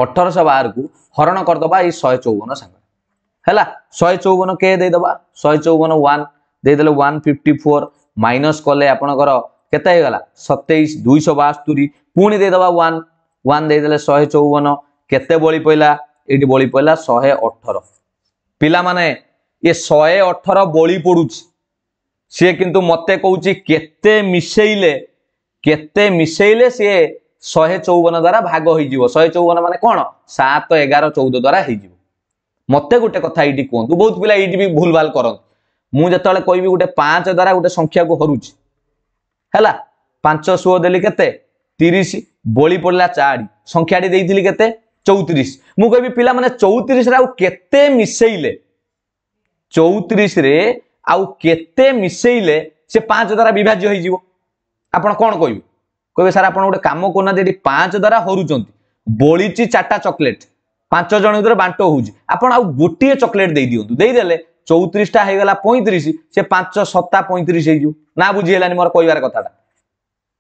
ଅଠରଶହ ବାରକୁ ହରଣ କରିଦେବା ଏଇ ଶହେ ଚଉବନ ସାଙ୍ଗରେ ହେଲା ଶହେ ଚଉବନ କେ ଦେଇଦେବା ଶହେ ଚଉବନ ୱାନ୍ ଦେଇଦେଲେ ୱାନ୍ ଫିଫ୍ଟି ଫୋର୍ মাইনস কলে আপনার কেতে হয়ে সতেইশ দুইশ বাস্তরি পুঁ দিয়েদেবা ওয়ান ওয়ান দিয়েদেলে শহে চৌবন কেতে বলি পড়া এটি বলি পড়া শহে অঠর পিলা মানে ইয়ে শহে অঠর বলি পড়ুছি সি কিন্তু মতে কৌছি কেতে মিশাইলে কেতে মিশাইলে সি শহে চৌবন দ্বারা ভাগ হয়ে শহে চৌবন মানে কোণ সাত এগার চৌদ দ্বারা হয়ে মতে গোটে কথা এইটি কুহতু বহুত পিলা এইটি বি ভুলভাল করতে ମୁଁ ଯେତେବେଳେ କହିବି ଗୋଟେ ପାଞ୍ଚ ଦ୍ୱାରା ଗୋଟେ ସଂଖ୍ୟାକୁ ହରୁଛି ହେଲା ପାଞ୍ଚ ସୁଅ ଦେଲି କେତେ ତିରିଶ ବଳି ପଡ଼ିଲା ଚାରି ସଂଖ୍ୟାଟି ଦେଇଥିଲି କେତେ ଚଉତିରିଶ ମୁଁ କହିବି ପିଲାମାନେ ଚଉତିରିଶରେ ଆଉ କେତେ ମିଶେଇଲେ ଚଉତିରିଶରେ ଆଉ କେତେ ମିଶେଇଲେ ସେ ପାଞ୍ଚ ଦ୍ୱାରା ବିଭାଜ୍ୟ ହେଇଯିବ ଆପଣ କ'ଣ କହିବେ କହିବେ ସାର୍ ଆପଣ ଗୋଟେ କାମ କରୁନାହାନ୍ତି ଏଠି ପାଞ୍ଚ ଦ୍ୱାରା ହରୁଛନ୍ତି ବଳିଛି ଚାରିଟା ଚକୋଲେଟ୍ ପାଞ୍ଚ ଜଣ ଭିତରେ ବାଣ୍ଟ ହେଉଛି ଆପଣ ଆଉ ଗୋଟିଏ ଚକୋଲେଟ୍ ଦେଇଦିଅନ୍ତୁ ଦେଇଦେଲେ চৌত্রিশটা হয়ে পঁয়ত্রিশ সে পাঁচ সপ্তাহ পঁয়ত্রিশ হয়ে না বুঝি হলানি মোর কইবার কথাটা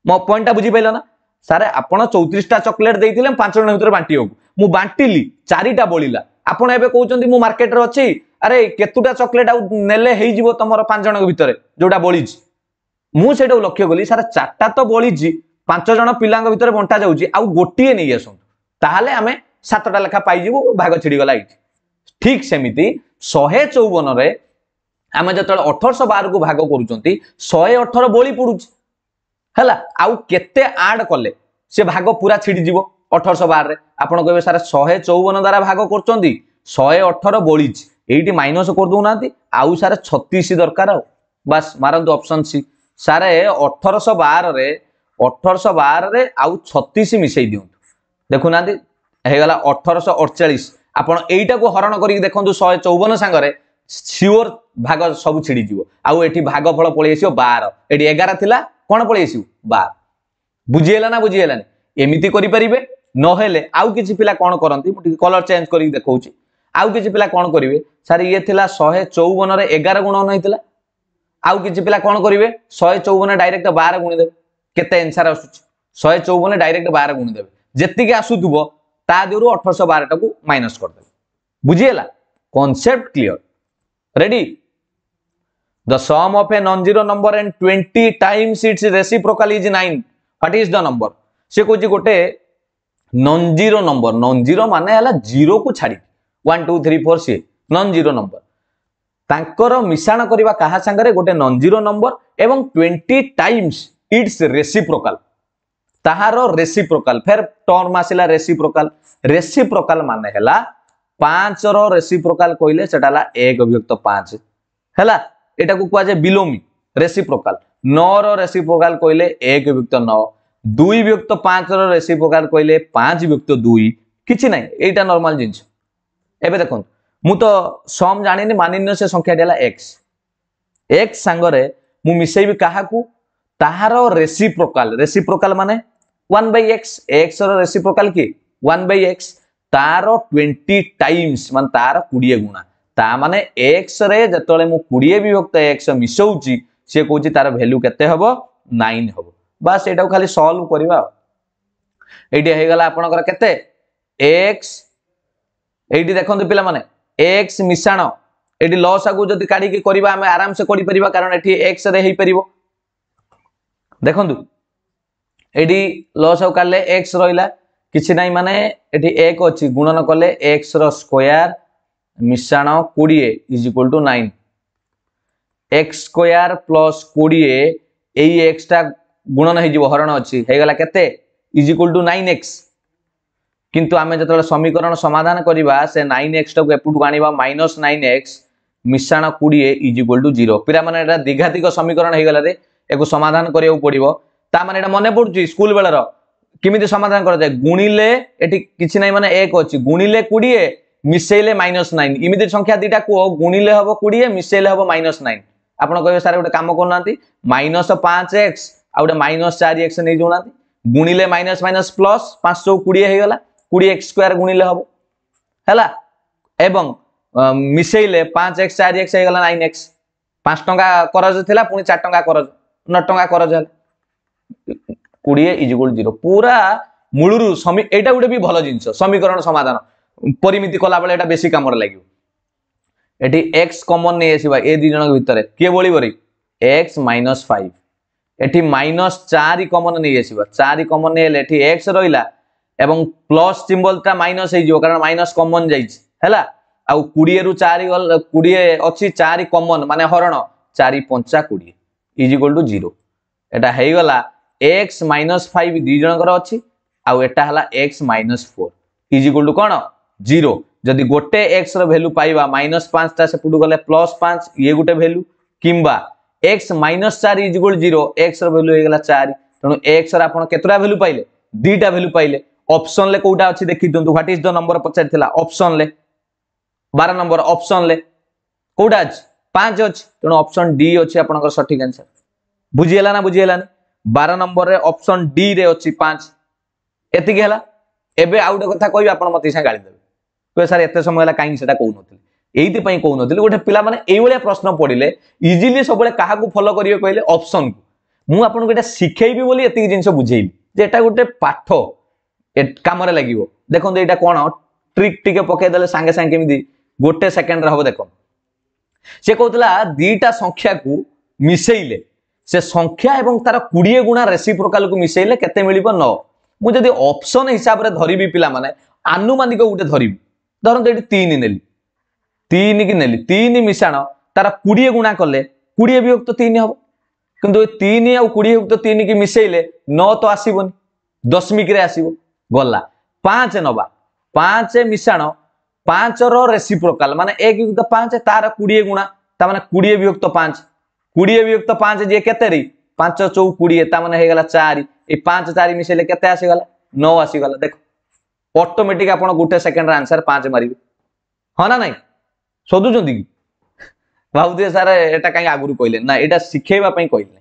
মো পয়েন্টটা বুঝি পাইল না ସାର୍ ଆପଣ ଚଉତିରିଶଟା ଚକୋଲେଟ୍ ଦେଇଥିଲେ ପାଞ୍ଚ ଜଣ ଭିତରେ ବାଣ୍ଟିବାକୁ ମୁଁ ବାଣ୍ଟିଲି ଚାରିଟା ବଳିଲା ଆପଣ ଏବେ କହୁଛନ୍ତି ମୁଁ ମାର୍କେଟରେ ଅଛି ଆରେ କେତୁଟା ଚକୋଲେଟ୍ ଆଉ ନେଲେ ହେଇଯିବ ତମର ପାଞ୍ଚ ଜଣଙ୍କ ଭିତରେ ଯୋଉଟା ବଳିଛି ମୁଁ ସେଇଟାକୁ ଲକ୍ଷ୍ୟ କଲି ସାର୍ ଚାରିଟା ତ ବଳିଛି ପାଞ୍ଚ ଜଣ ପିଲାଙ୍କ ଭିତରେ ବଣ୍ଟା ଯାଉଛି ଆଉ ଗୋଟିଏ ନେଇ ଆସନ୍ତୁ ତାହେଲେ ଆମେ ସାତଟା ଲେଖା ପାଇଯିବୁ ଭାଗ ଛିଡ଼ିଗଲା ଏଇଠି ଠିକ୍ ସେମିତି ଶହେ ଚଉବନରେ ଆମେ ଯେତେବେଳେ ଅଠରଶହ ବାରକୁ ଭାଗ କରୁଛନ୍ତି ଶହେ ଅଠର ବଳି ପଡ଼ୁଛି ହେଲା ଆଉ କେତେ ଆଡ୍ କଲେ ସେ ଭାଗ ପୁରା ଛିଡ଼ିଯିବ ଅଠରଶହ ବାରରେ ଆପଣ କହିବେ ସାର୍ ଶହେ ଚଉବନ ଦ୍ୱାରା ଭାଗ କରୁଛନ୍ତି ଶହେ ଅଠର ବଳିଛି ଏଇଠି ମାଇନସ୍ କରିଦେଉନାହାନ୍ତି ଆଉ ସାର୍ ଛତିଶ ଦରକାର ଆଉ ବାସ୍ ମାରନ୍ତୁ ଅପସନ୍ ସି ସାର୍ ଅଠରଶହ ବାରରେ ଅଠରଶହ ବାରରେ ଆଉ ଛତିଶ ମିଶାଇ ଦିଅନ୍ତୁ ଦେଖୁନାହାନ୍ତି ହେଇଗଲା ଅଠରଶହ ଅଡ଼ଚାଳିଶ ଆପଣ ଏଇଟାକୁ ହରଣ କରିକି ଦେଖନ୍ତୁ ଶହେ ଚଉବନ ସାଙ୍ଗରେ ସିଓର ଭାଗ ସବୁ ଛିଡ଼ିଯିବ ଆଉ ଏଠି ଭାଗ ଫଳ ପଳେଇ ଆସିବ ବାର ଏଠି ଏଗାର ଥିଲା କ'ଣ ପଳେଇ ଆସିବ ବାର ବୁଝିହେଲା ନା ବୁଝିହେଲାନି ଏମିତି କରିପାରିବେ ନହେଲେ ଆଉ କିଛି ପିଲା କ'ଣ କରନ୍ତି ମୁଁ ଟିକେ କଲର୍ ଚେଞ୍ଜ କରିକି ଦେଖାଉଛି ଆଉ କିଛି ପିଲା କ'ଣ କରିବେ ସାର୍ ଇଏ ଥିଲା ଶହେ ଚଉବନରେ ଏଗାର ଗୁଣନ ହେଇଥିଲା ଆଉ କିଛି ପିଲା କ'ଣ କରିବେ ଶହେ ଚଉବନ ଡାଇରେକ୍ଟ ବାର ଗୁଣିଦେବେ କେତେ ଏନ୍ସାର ଆସୁଛି ଶହେ ଚଉବନ ଡାଇରେକ୍ଟ ବାର ଗୁଣିଦେବେ ଯେତିକି ଆସୁଥିବ ତା ଦେହରୁ ଅଠରଶହ ବାରଟାକୁ ମାଇନସ୍ କରିଦେବେ ବୁଝିହେଲା concept clear ready the sum of a non zero number and twenty times its reciprocal is nine what is the number ସେ କହୁଛି ଗୋଟେ non zero number non zero ମାନେ ହେଲା ଜିରୋକୁ ଛାଡ଼ିକି ୱାନ୍ ଟୁ ଥ୍ରୀ ଫୋର୍ ସିଏ ନନ୍ ଜିରୋ ନମ୍ବର ତାଙ୍କର ମିଶାଣ କରିବା କାହା ସାଙ୍ଗରେ ଗୋଟେ ନନ୍ ଜିରୋ ନମ୍ବର ଏବଂ ଟ୍ୱେଣ୍ଟି ଟାଇମ୍ସ ଇଟ୍ସ ରେସିପ୍ରୋକାଲ ତାହାର ରେସିପ୍ରୋକାଲ ଫେର ଟର୍ମ ଆସିଲା ରେସିପ୍ରୋକାଲ ରେସିପ୍ରୋକାଲ ମାନେ ହେଲା ପାଞ୍ଚର ରେସିପ୍ରୋକାଲ କହିଲେ ସେଟା ହେଲା ଏକ ଅଭିଯୁକ୍ତ ପାଞ୍ଚ ହେଲା ଏଟାକୁ କୁହାଯାଏ ବିଲୋମୀ ରେସିପ୍ରୋକାଲ ନଅର ରେସିପ୍ରୋକାଲ କହିଲେ ଏକ ଅଭିଯୁକ୍ତ ନଅ ଦୁଇ ବିଭକ୍ତ ପାଞ୍ଚର ରେସିପ୍ରୋକାଲ କହିଲେ ପାଞ୍ଚ ବିଭକ୍ତ ଦୁଇ କିଛି ନାହିଁ ଏଇଟା ନର୍ମାଲ ଜିନିଷ ଏବେ ଦେଖନ୍ତୁ ମୁଁ ତ ସମ୍ ଜାଣିନି ମାନିନ୍ୟ ସେ ସଂଖ୍ୟାଟି ହେଲା ଏକ୍ସ ଏକ୍ସ ସାଙ୍ଗରେ ମୁଁ ମିଶେଇବି କାହାକୁ ତାହାର ରେସିପ୍ରୋକାଲ ରେସିପ୍ରୋକାଲ ମାନେ वन एक्स रेसीप्रोकाल कि वक्स तार ट्वेंटी टाइम्स मान तार कोड़े गुणा ता मान एक्स रेतने कोड़े विभक्त एक्स मिसौची सी कौन तार भैल्यू के नाइन हम बास यू खाली सल्व करवा ये गला आप देखते पे एक्स मिशाण ये लस आगे जो काढ़ आराम से करपर कारण एक्स रेपर देखू এটি লস আউ কাটলে এক্স রহিলা কিছু নাই মানে এটি এক অছি গুণন কলে এক্স র স্কোয়ার মিশ্রাণ কোড়িয়ে is equal to nine x square plus কোড়িয়ে এই এক্সটা গুণন হয়ে যাব হরণ অছি হয়ে গলা কেতে is equal to nine x কিন্তু আমি যেত সমীকরণ সমাধান করা সে নাইন এক্সটাকে এপটু আনবা মাইনস নাইন এক্স মিশ্রাণ কোড়িয়ে ইজ ইকুয়াল টু জিরো পিলা মানে এটা দ্বিঘাতিক সমীকরণ হয়ে গলারে একু সমাধান করা তা মানে এটা মনে পড়ুଛି ସ୍କୁଲ ବେଳର କେମିତି ସମାଧାନ କରାଯାଏ ଗୁଣିଲେ ଏଠି କିଛି ନାହିଁ ମାନେ ଏକ ଅଛି ଗୁଣିଲେ କୋଡ଼ିଏ ମିଶେଇଲେ ମାଇନସ ନାଇନ୍ ଏମିତି ସଂଖ୍ୟା ଦୁଇଟା କୁହ ଗୁଣିଲେ ହବ କୋଡ଼ିଏ ମିଶେଇଲେ ହବ ମାଇନସ ନାଇନ୍ ଆପଣ କହିବେ ସାର୍ ଗୋଟେ କାମ କରୁନାହାନ୍ତି ମାଇନସ ପାଞ୍ଚ ଏକ୍ସ ଆଉ ଗୋଟେ ମାଇନସ ଚାରି ଏକ୍ସ ନେଇଯାଉନାହାନ୍ତି ଗୁଣିଲେ ମାଇନସ ମାଇନସ ପ୍ଲସ୍ ପାଞ୍ଚ ଚଉ କୋଡ଼ିଏ ହେଇଗଲା କୋଡ଼ିଏ ଏକ୍ସ ସ୍କୋୟାର ଗୁଣିଲେ ହବ ହେଲା ଏବଂ ମିଶେଇଲେ ପାଞ୍ଚ ଏକ୍ସ ଚାରି ଏକ୍ସ ହେଇଗଲା ନାଇନ୍ ଏକ୍ସ ପାଞ୍ଚ ଟଙ୍କା କରଜ ଥିଲା ପୁଣି ଚାରି ଟଙ୍କା କରଜ ନଅ ଟଙ୍କା କରଜ ହେଲା কোড়িয়ে ইজ ইকুয়াল জিরো পুরা মূলরু সমী এটা গোটে বি ভালো জিনিস সমীকরণ সমাধান পরিমিতি কলাবেলে এটা বেশি কামরে লাগিব এটি এক্স কমন নিয়ে আসবা এ দুই জনক ভিতরে কে বলিবরি এক্স মাইনস ফাইভ এটি মাইনস চারি কমন নিয়ে আসবা চারি কমন নিয়ে এলে এটি এক্স রইলা এবং প্লস সিম্বলটা মাইনস হয়ে কারণ মাইনস কমন যাইছে হেলা আউ কোড়িয়ে রু চারি কোড়িয়ে অছি চারি কমন মানে হরণ চারি পঞ্চা কোড়িয়ে ইজ ইকুয়াল টু জিরো এটা হয়ে গলা এক্স মাইনস ফাইভ দুই জনকর অছি আটা হল x minus four is equal to কোণ জিরো যদি গোটে এক্স রু পাইবা মাইনস পাঁচটা সেপটু গলে প্লস পাঁচ ইয়ে গোটে ভ্যালু কিংবা এক্স মাইনস চার ইজ ইকুয়াল জিরো এক্স রু হয়ে গেল চারি তেমন এক্স আপনার কতটা ভ্যালু পাইলে দুইটা ভ্যালু পাইলে অপশনলে কোটা অছি দেখি দিও হোয়াট ইজ দ নম্বর পচারি অপশনলে বার নম্বর অপশনলে কোটা আছে পাঁচ অছি তেমন অপশন ডি অছি আপনার সঠিক আনসার বুঝিগেলা না বুঝিগেলানি বার নম্বরের ଅପସନ୍ ଡିରେ ଅଛି ପାଞ୍ଚ ଏତିକି ହେଲା ଏବେ ଆଉ ଗୋଟେ କଥା କହିବି ଆପଣ ମୋତେ ସାଙ୍ଗେ ଗାଳି ଦେବେ କହିବେ ସାର୍ ଏତେ ସମୟ ହେଲା କାହିଁକି ସେଟା କହୁନଥିଲି ଏଇଥିପାଇଁ କହୁନଥିଲି ଗୋଟେ ପିଲାମାନେ ଏଇଭଳିଆ ପ୍ରଶ୍ନ ପଡ଼ିଲେ ଇଜିଲି ସବୁବେଳେ କାହାକୁ ଫଲୋ କରିବେ କହିଲେ ଅପସନ୍କୁ ମୁଁ ଆପଣଙ୍କୁ ଏଇଟା ଶିଖେଇବି ବୋଲି ଏତିକି ଜିନିଷ ବୁଝେଇଲି ଯେ ଏଟା ଗୋଟେ ପାଠ କାମରେ ଲାଗିବ ଦେଖନ୍ତୁ ଏଇଟା କ'ଣ ଟ୍ରିକ୍ ଟିକେ ପକେଇଦେଲେ ସାଙ୍ଗେ ସାଙ୍ଗେ କେମିତି ଗୋଟେ ସେକେଣ୍ଡରେ ହବ ଦେଖ ସେ କହୁଥିଲା ଦିଟା ସଂଖ୍ୟାକୁ ମିଶେଇଲେ সে সংখ্যা এবং তার কোড়িয়ে গুণা রেসিপ্রোকালকু মিশাইলে কেতে মিলব ন মু যদি অপশন হিসাবে ধরিবি পিলামানে আনুমানিক গোটে ধরিবি ধরন্তু এটি তিন নেলি তিন কি নেলি তিন মিশাণ তার কোড়িয়ে গুণা কলে কোড়িয়ে বিভক্ত তিন হব কিন্তু এই তিন আউ কোড়িয়ে বিভক্ত তিন কি মিশাইলে ন তো আসবনি দশমিকরে আসব গলা পাঁচ নবা পাঁচ মিশাণ পাঁচর রেসিপ্রোকাল মানে এক বিভক্ত পাঁচ তার কোড়িয়ে গুণা তার মানে কোড়িয়ে বিভক্ত পাঁচ কোড়িয়ে বিভক্ত পাঁচ যে কেতে পাঁচ চৌ কোড়িয়ে তা মানে হয়ে চারি এই পাঁচ চারি মিশাইলে কেতে আসিগলা নৌ আসিগলা দেখ অটোমেটিক আপনার গোটে সেকেন্ডর আনসার পাঁচ মারিবে হ্যাঁ না নাই শোধুচ্ছেন কি ভাবুথে স্যার এটা কাই আগর কহিলেন না এটা শিখাইবা কহিলেন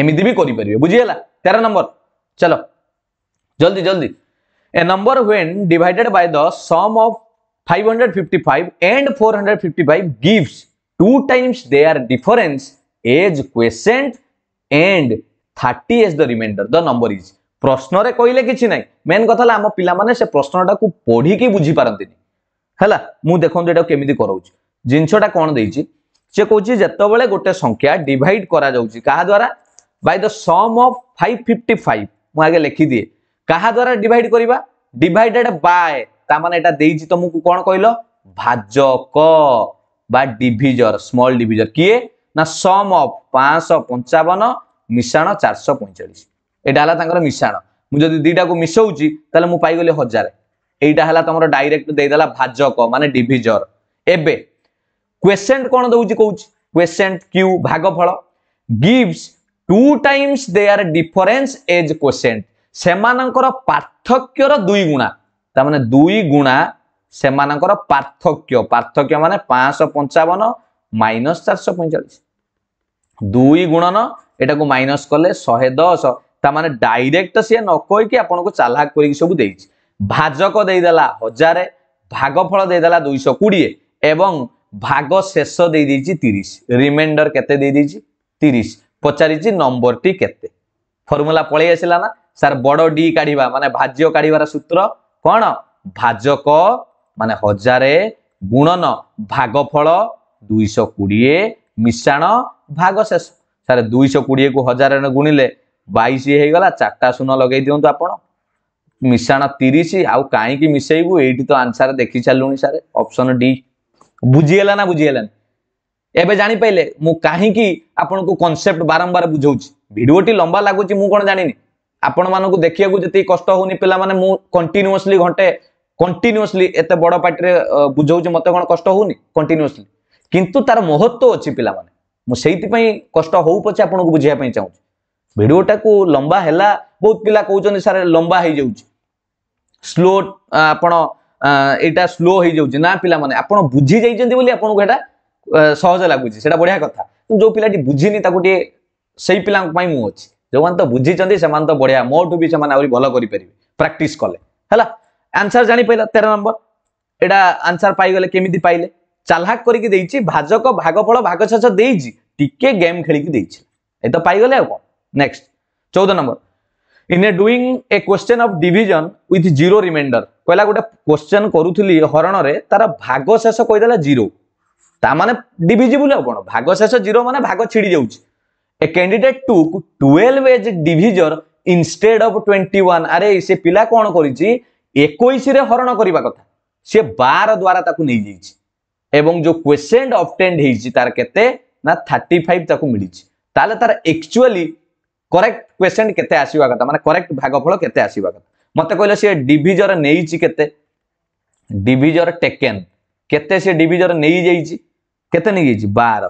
এমিতি বি করে পারবে বুঝিগলা তের নম্বর চলো জলদি জলদি a number when divided by the sum of 555 and 455 gives two times their difference as quotient and thirty as the remainder the number is প্রশ্নরে কইলে কিছু নাই মেন কথা হল আম পিলামানে সে প্রশ্নটাকে পড়িকি বুঝি পারন্তিনি হল মু দেখুন এটা কেমিতি করছি জিনিসটা কোণ দিয়েছি সে কৌছি যেতবে গোটে সংখ্যা ডিভাইড করা যাচ্ছে কাহা দ্বারা by the sum of five fifty five মু আগে লিখি দিয়ে কাহা দ্বারা ডিভাইড করা ডিভাইডেড বাই তা মানে এটা দিয়েছি তোমাকে কোণ কহিল ভাজক বা ডিভিজর স্মল ডিভিজর কিয়ে ନା ସମ୍ ଅଫ୍ ପାଞ୍ଚଶହ ପଞ୍ଚାବନ ମିଶାଣ ଚାରିଶହ ପଇଁଚାଳିଶ ଏଇଟା ହେଲା ତାଙ୍କର ମିଶାଣ ମୁଁ ଯଦି ଦୁଇଟାକୁ ମିଶଉଛି ତାହେଲେ ମୁଁ ପାଇଗଲି ହଜାରେ এইটা হল তোমার ডাইরেক্ট দিয়েদেলা ভাজক মানে ডিভিজর এবে কোয়েসেন্ট কোণ দৌছি কৌছি কোয়েসেন্ট কিউ ভাগফল gives two times their difference as quotient সেমানকর পার্থক্যর দুই গুণা তার মানে দুই গুণা সেমানকর পার্থক্য পার্থক্য মানে পাঁচশহ পঞ্চাবন মাইনস চারশো পঁয়চাশ দুই গুণন এটাকে মাইনস কলে শহে দশ তা মানে ডাইরেক্ট সি নকি আপনার চালাক করি সব দিয়েছি ভাজক দিয়েদেলা হাজারে ভাগফল দিয়েদেলা দুইশ কোড়িয়ে এবং ভাগ শেষ দিয়ে দিয়েছি তিরিশ রিমাইন্ডর কেতে দিয়ে দিয়েছি তিরিশ পচারিছি নম্বরটি কেতে ফর্মুলা পলাই আসলা না স্যার বড় ডি কাঢ়া মানে ভাজ্য কাঢ়িবার সূত্র কোণ ভাজক মানে হাজারে গুণন ভাগফল ଦୁଇଶହ କୋଡ଼ିଏ ମିଶାଣ ଭାଗ ଶେଷ ସାର୍ ଦୁଇଶହ କୋଡ଼ିଏକୁ ହଜାରରେ ଗୁଣିଲେ ବାଇଶ ହେଇଗଲା ଚାରିଟା ଶୂନ ଲଗେଇ ଦିଅନ୍ତୁ ଆପଣ ମିଶାଣ ତିରିଶ ଆଉ କାହିଁକି ମିଶେଇବୁ ଏଇଠି ତ ଆନ୍ସର ଦେଖି ସାରିଲୁଣି ସାର୍ ଅପସନ୍ ଡି ବୁଝିଗଲା ନା ବୁଝିଗଲାନି ଏବେ ଜାଣିପାରିଲେ ମୁଁ କାହିଁକି ଆପଣଙ୍କୁ କନସେପ୍ଟ ବାରମ୍ବାର ବୁଝଉଛି ଭିଡ଼ିଓଟି ଲମ୍ବା ଲାଗୁଛି ମୁଁ କ'ଣ ଜାଣିନି ଆପଣମାନଙ୍କୁ ଦେଖିବାକୁ ଯେତିକି କଷ୍ଟ ହଉନି ପିଲାମାନେ ମୁଁ କଣ୍ଟିନ୍ୟୁଅସଲି ଘଣ୍ଟେ କଣ୍ଟିନ୍ୟୁଅସଲି ଏତେ ବଡ଼ ପାର୍ଟିରେ ବୁଝଉଛି ମୋତେ କ'ଣ କଷ୍ଟ ହଉନି କଣ୍ଟିନ୍ୟୁଅସଲି କିନ୍ତୁ ତାର ମହତ୍ଵ ଅଛି ପିଲାମାନେ ମୁଁ ସେଇଥିପାଇଁ କଷ୍ଟ ହଉ ପଛେ ଆପଣଙ୍କୁ ବୁଝିବା ପାଇଁ ଚାହୁଁଛି ଭିଡ଼ିଓଟାକୁ ଲମ୍ବା ହେଲା ବହୁତ ପିଲା କହୁଛନ୍ତି ସାର୍ ଲମ୍ବା ହେଇଯାଉଛି ସ୍ଲୋ ଆପଣ ଏଇଟା ସ୍ଲୋ ହେଇଯାଉଛି ନା ପିଲାମାନେ ଆପଣ ବୁଝି ଯାଇଛନ୍ତି ବୋଲି ଆପଣଙ୍କୁ ଏଇଟା ସହଜ ଲାଗୁଛି ସେଇଟା ବଢ଼ିଆ କଥା ଯେଉଁ ପିଲାଟି ବୁଝିନି ତାକୁ ଟିକେ ସେଇ ପିଲାଙ୍କ ପାଇଁ ମୁଁ ଅଛି ଯେଉଁମାନେ ତ ବୁଝିଛନ୍ତି ସେମାନେ ତ ବଢ଼ିଆ ମୋଠୁ ବି ସେମାନେ ଆହୁରି ଭଲ କରିପାରିବେ ପ୍ରାକ୍ଟିସ୍ କଲେ ହେଲା ଆନ୍ସର୍ ଜାଣିପାରିଲା ତେର ନମ୍ବର ଏଇଟା ଆନ୍ସର୍ ପାଇଗଲେ କେମିତି ପାଇଲେ ଚାଲାକ କରିକି ଦେଇଛି ଭାଜକ ଭାଗଫଳ ଭାଗଛଛ ଦେଇଛି ଟିକେ ଗେମ୍ ଖେଳିକି ଦେଇଛି ଏ ତ ପାଇଗଲେ ଆଉ କ'ଣ ନେକ୍ସଟ ଚଉଦ number in a doing a question of division with zero remainder কহিলা গোটে কোশ্চেন করুলি হরণরে তার ভাগ শেষ কইদেলা জিরো তা মানে ডিভিজিবল কোণ ভাগ শেষ জিরো মানে ভাগ ছিড়ি যাচ্ছে a candidate took twelve as divisor instead of twenty one আরে সে পিলা কোণ করেছি একুশে হরণ করা কথা সে বার দ্বারা তাকে নিয়ে যাইছে এবং যে କ୍ୱେଶ୍ଚେନ୍ ଅବଟେଣ୍ଡ ହେଇଛି ତାର କେତେ ନା ଥାର୍ଟି ଫାଇଭ୍ ତାକୁ ମିଳିଛି ତାହେଲେ ତାର ଏକ୍ଚୁଆଲି କରେକ୍ଟ କ୍ୱେଶ୍ଚେନ୍ କେତେ ଆସିବା କଥା ମାନେ କରେକ୍ଟ ଭାଗଫଳ କେତେ ଆସିବା କଥା ମତେ କହିଲେ ସିଏ ଡିଭିଜର ନେଇଛି କେତେ ଡିଭିଜର ଟେକେନ୍ କେତେ ସେ ଡିଭିଜର ନେଇଯାଇଛି କେତେ ନେଇଯାଇଛି ବାର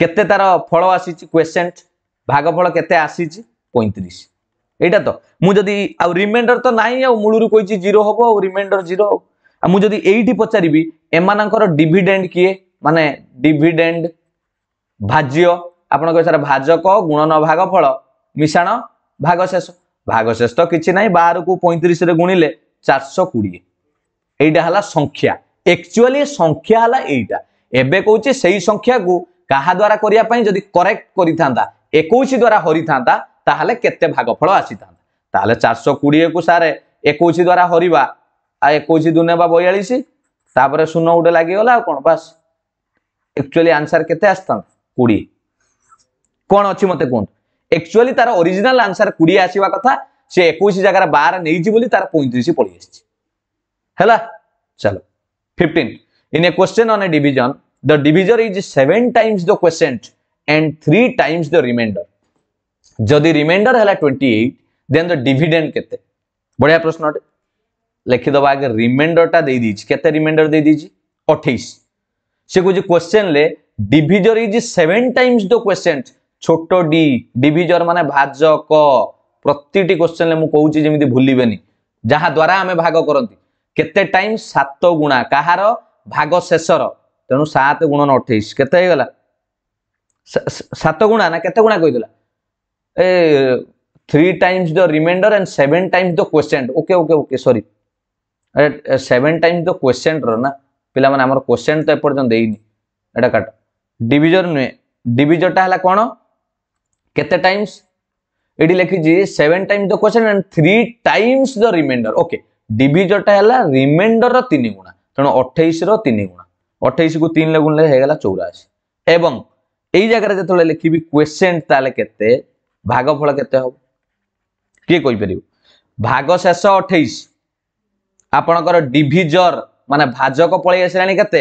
କେତେ ତାର ଫଳ ଆସିଛି କ୍ୱେଶ୍ଚେନ୍ ଭାଗଫଳ କେତେ ଆସିଛି ପଇଁତିରିଶ এইটা তো মু যদি আউ রিমাইন্ডর তো নাই আউ মূলরু কইছি জিরো হবো আউ রিমাইন্ডর জিরো আউ মু যদি এইটি পচারিবি ଏମାନଙ୍କର ଡିଭିଡେଣ୍ଡ କିଏ ମାନେ ଡିଭିଡେଣ୍ଡ ଭାଜ୍ୟ ଆପଣ କହିବେ ସାର୍ ଭାଜକ ଗୁଣନ ଭାଗ ଫଳ ମିଶାଣ ଭାଗଶେଷ ଭାଗଶେଷ ତ କିଛି ନାହିଁ ବାରକୁ ପଇଁତିରିଶରେ ଗୁଣିଲେ ଚାରିଶହ କୋଡ଼ିଏ ଏଇଟା ହେଲା ସଂଖ୍ୟା ଆକ୍ଚୁଆଲି ସଂଖ୍ୟା ହେଲା ଏଇଟା ଏବେ କହୁଛି ସେଇ ସଂଖ୍ୟାକୁ କାହା ଦ୍ୱାରା କରିବା ପାଇଁ ଯଦି କରେକ୍ଟ କରିଥାନ୍ତା ଏକୋଇଶ ଦ୍ୱାରା ହରିଥାନ୍ତା ତାହେଲେ କେତେ ଭାଗଫଳ ଆସିଥାନ୍ତା ତାହେଲେ ଚାରିଶହ କୋଡ଼ିଏକୁ ସାରେ ଏକୋଇଶ ଦ୍ୱାରା ହରିବା ଆଉ ଏକୋଇଶ ଦୁନେବା ବୟାଳିଶ ତାପରେ ଶୂନ ଗୋଟେ ଲାଗିଗଲା ଆଉ କ'ଣ ବାସ୍ ଆକ୍ଚୁଆଲି ଆନ୍ସର କେତେ ଆସିଥାନ୍ତା କୋଡ଼ିଏ କ'ଣ ଅଛି ମୋତେ କୁହନ୍ତୁ ଆକ୍ଚୁଆଲି ତାର ଅରିଜିନାଲ ଆନ୍ସର କୋଡ଼ିଏ ଆସିବା କଥା ସେ ଏକୋଇଶ ଜାଗାରେ ବାର ନେଇଛି ବୋଲି ତାର ପଇଁତିରିଶ ପଳେଇ ଆସିଛି ହେଲା ଚାଲ fifteen in a question on a division the divisor is seven times the quotient and three times the remainder যদি remainder হলা 28 then the dividend কেতে বড়িয়া প্রশ্নটে ଲେଖିଦେବା ଆଗେ ରିମାଇଣ୍ଡରଟା ଦେଇଦେଇଛି କେତେ ରିମାଇଣ୍ଡର ଦେଇଦେଇଛି ଅଠେଇଶ ସେ କହୁଛି କ୍ୱେଶ୍ଚେନ୍ରେ divisor is seven times the question ছোট ডি ডিভিজর মানে ভাজক প্রতিটি কোশ্চেন মু কৌছি যেমি ভুলবেনি যাহা দ্বারা আমি ভাগ করতে কেতে টাইম সাত গুণা কাহার ভাগ শেষর তেমন সাত গুণন অঠেইশ কেতে হয়ে গলা সাত গুণা না কেতে গুণা কইলা a three times the remainder and seven times the question okay okay okay sorry ଆରେ ସେଭେନ୍ ଟାଇମ୍ ତ କ୍ୱେଶ୍ଚେନ୍ର ନା ପିଲାମାନେ ଆମର କ୍ୱେଶ୍ଚେନ୍ ତ ଏପର୍ଯ୍ୟନ୍ତ ଦେଇନି ଏଇଟା କାଟ ଡିଭିଜନ ନୁହେଁ ଡିଭିଜନଟା ହେଲା କ'ଣ କେତେ ଟାଇମ୍ସ ଏଠି ଲେଖିଛି seven time the question and three times the remainder okay ଡିଭିଜନଟା ହେଲା ରିମାଇଣ୍ଡରର ତିନି ଗୁଣା ତେଣୁ ଅଠେଇଶର ତିନି ଗୁଣା ଅଠେଇଶକୁ ତିନିରେ ଗୁଣିଲେ ହେଇଗଲା ଚଉରାଅଶୀ ଏବଂ এই জায়গায় যেতবে লিখবি কোয়েশ্চেন তাহলে কেতে ভাগফল কেতে হব কি কইপার ভাগ শেষ অঠেইশ ଆପଣଙ୍କର ଡିଭିଜର ମାନେ ଭାଜକ ପଳେଇ ଆସିଲାଣି କେତେ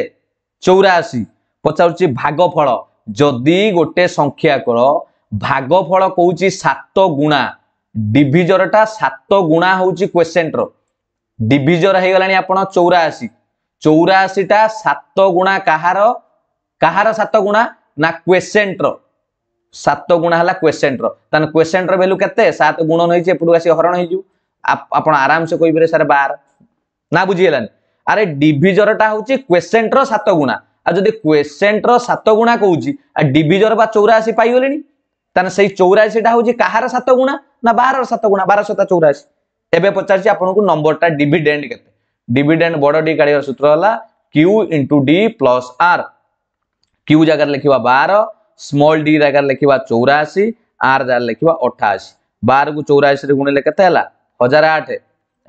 ଚଉରାଅଶୀ ପଚାରୁଛି ଭାଗଫଳ ଯଦି ଗୋଟେ ସଂଖ୍ୟାକର ଭାଗଫଳ କହୁଛି ସାତ ଗୁଣା ଡିଭିଜରଟା ସାତ ଗୁଣା ହେଉଛି କ୍ୱେଶ୍ଚେନ୍ର ଡିଭିଜର ହେଇଗଲାଣି ଆପଣ ଚଉରାଅଶୀ ଚଉରାଅଶୀଟା ସାତ ଗୁଣା କାହାର କାହାର ସାତ ଗୁଣା ନା କ୍ୱେଶ୍ଚେନ୍ର ସାତ ଗୁଣା ହେଲା କ୍ୱେଶ୍ଚେନ୍ର ତାହେଲେ କ୍ୱେଶ୍ଚେନ୍ର ଭ୍ୟାଲୁ କେତେ ସାତ ଗୁଣ ନେଇଛି ଏପଟକୁ ଆସି ହରଣ ହେଇଯିବ ଆପଣ ଆରାମସେ କହିପାରିବେ ସାର୍ ବାର ନା ବୁଝିଗଲାନି ଆରେ ଡିଭିଜରଟା ହେଉଛି କ୍ୱେସେଣ୍ଟର ସାତ ଗୁଣା ଆଉ ଯଦି କ୍ୱେସେଣ୍ଟର ସାତ ଗୁଣା କହୁଛି ଆଉ ଡିଭିଜର ବା ଚଉରାଅଶୀ ପାଇଗଲେଣି ତାହେଲେ ସେଇ ଚଉରାଅଶୀଟା ହେଉଛି କାହାର ସାତ ଗୁଣା ନା ବାରର ସାତ ଗୁଣା ବାର ଶତା ଚଉରାଅଶୀ ଏବେ ପଚାରିଛି ଆପଣଙ୍କୁ ନମ୍ବରଟା ଡିଭିଡେଣ୍ଡ କେତେ ଡିଭିଡେଣ୍ଡ ବଡ ଡି କାଢିବାର ସୂତ୍ର ହେଲା Q into D plus R Q ଜାଗାରେ ଲେଖିବା ବାର ସ୍ମଲ୍ ଡି ଜାଗାରେ ଲେଖିବା ଚଉରାଅଶୀ ଆର୍ ଜାଗାରେ ଲେଖିବା ଅଠାଅଶୀ ବାରକୁ ଚଉରାଅଶୀରେ ଗୁଣିଲେ କେତେ ହେଲା ହଜାର ଆଠ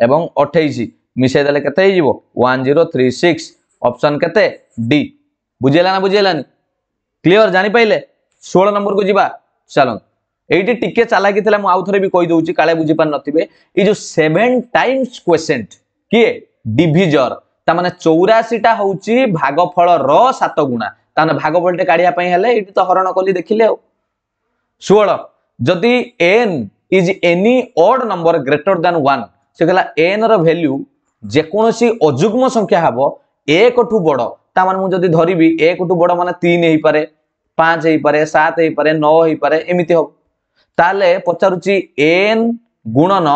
ଏବଂ ଅଠେଇଶି ମିଶାଇଦେଲେ କେତେ ହେଇଯିବ one zero three six option କେତେ ଡି ବୁଝେଇଲା ନା ବୁଝେଇଲାନି କ୍ଲିଅର ଜାଣିପାରିଲେ ଷୋହଳ ନମ୍ବରକୁ ଯିବା ଚାଲନ୍ତୁ ଏଇଠି ଟିକେ ଚାଲାକି ଥିଲା ମୁଁ ଆଉ ଥରେ ବି କହିଦେଉଛି କାଳେ ବୁଝିପାରିନଥିବେ ଏଇ ଯୋଉ ସେଭେନ୍ ଟାଇମ୍ସ କ୍ୱେସେଣ୍ଟ କିଏ ଡିଭିଜର ତା ମାନେ ଚଉରାଶିଟା ହଉଛି ଭାଗଫଳର ସାତ ଗୁଣା ତା ମାନେ ଭାଗଫଳଟେ କାଢିବା ପାଇଁ ହେଲେ ଏଇଠି ତ ହରଣ କଲି ଦେଖିଲେ ଆଉ ଷୋହଳ ଯଦି n is any odd number greater than one ସେ କହିଲା ଏନ୍ ର ଭ୍ୟାଲ୍ୟୁ যেকোনসি অযুগ্ম সংখ্যা হব একঠু বড় তা মানে যদি ধরিবি একঠু বড় মানে তিন হইপারে পাঁচ হইপারে সাত হইপারে ন হইপারে এমিতি হব তাহলে পচারুছি এন গুণন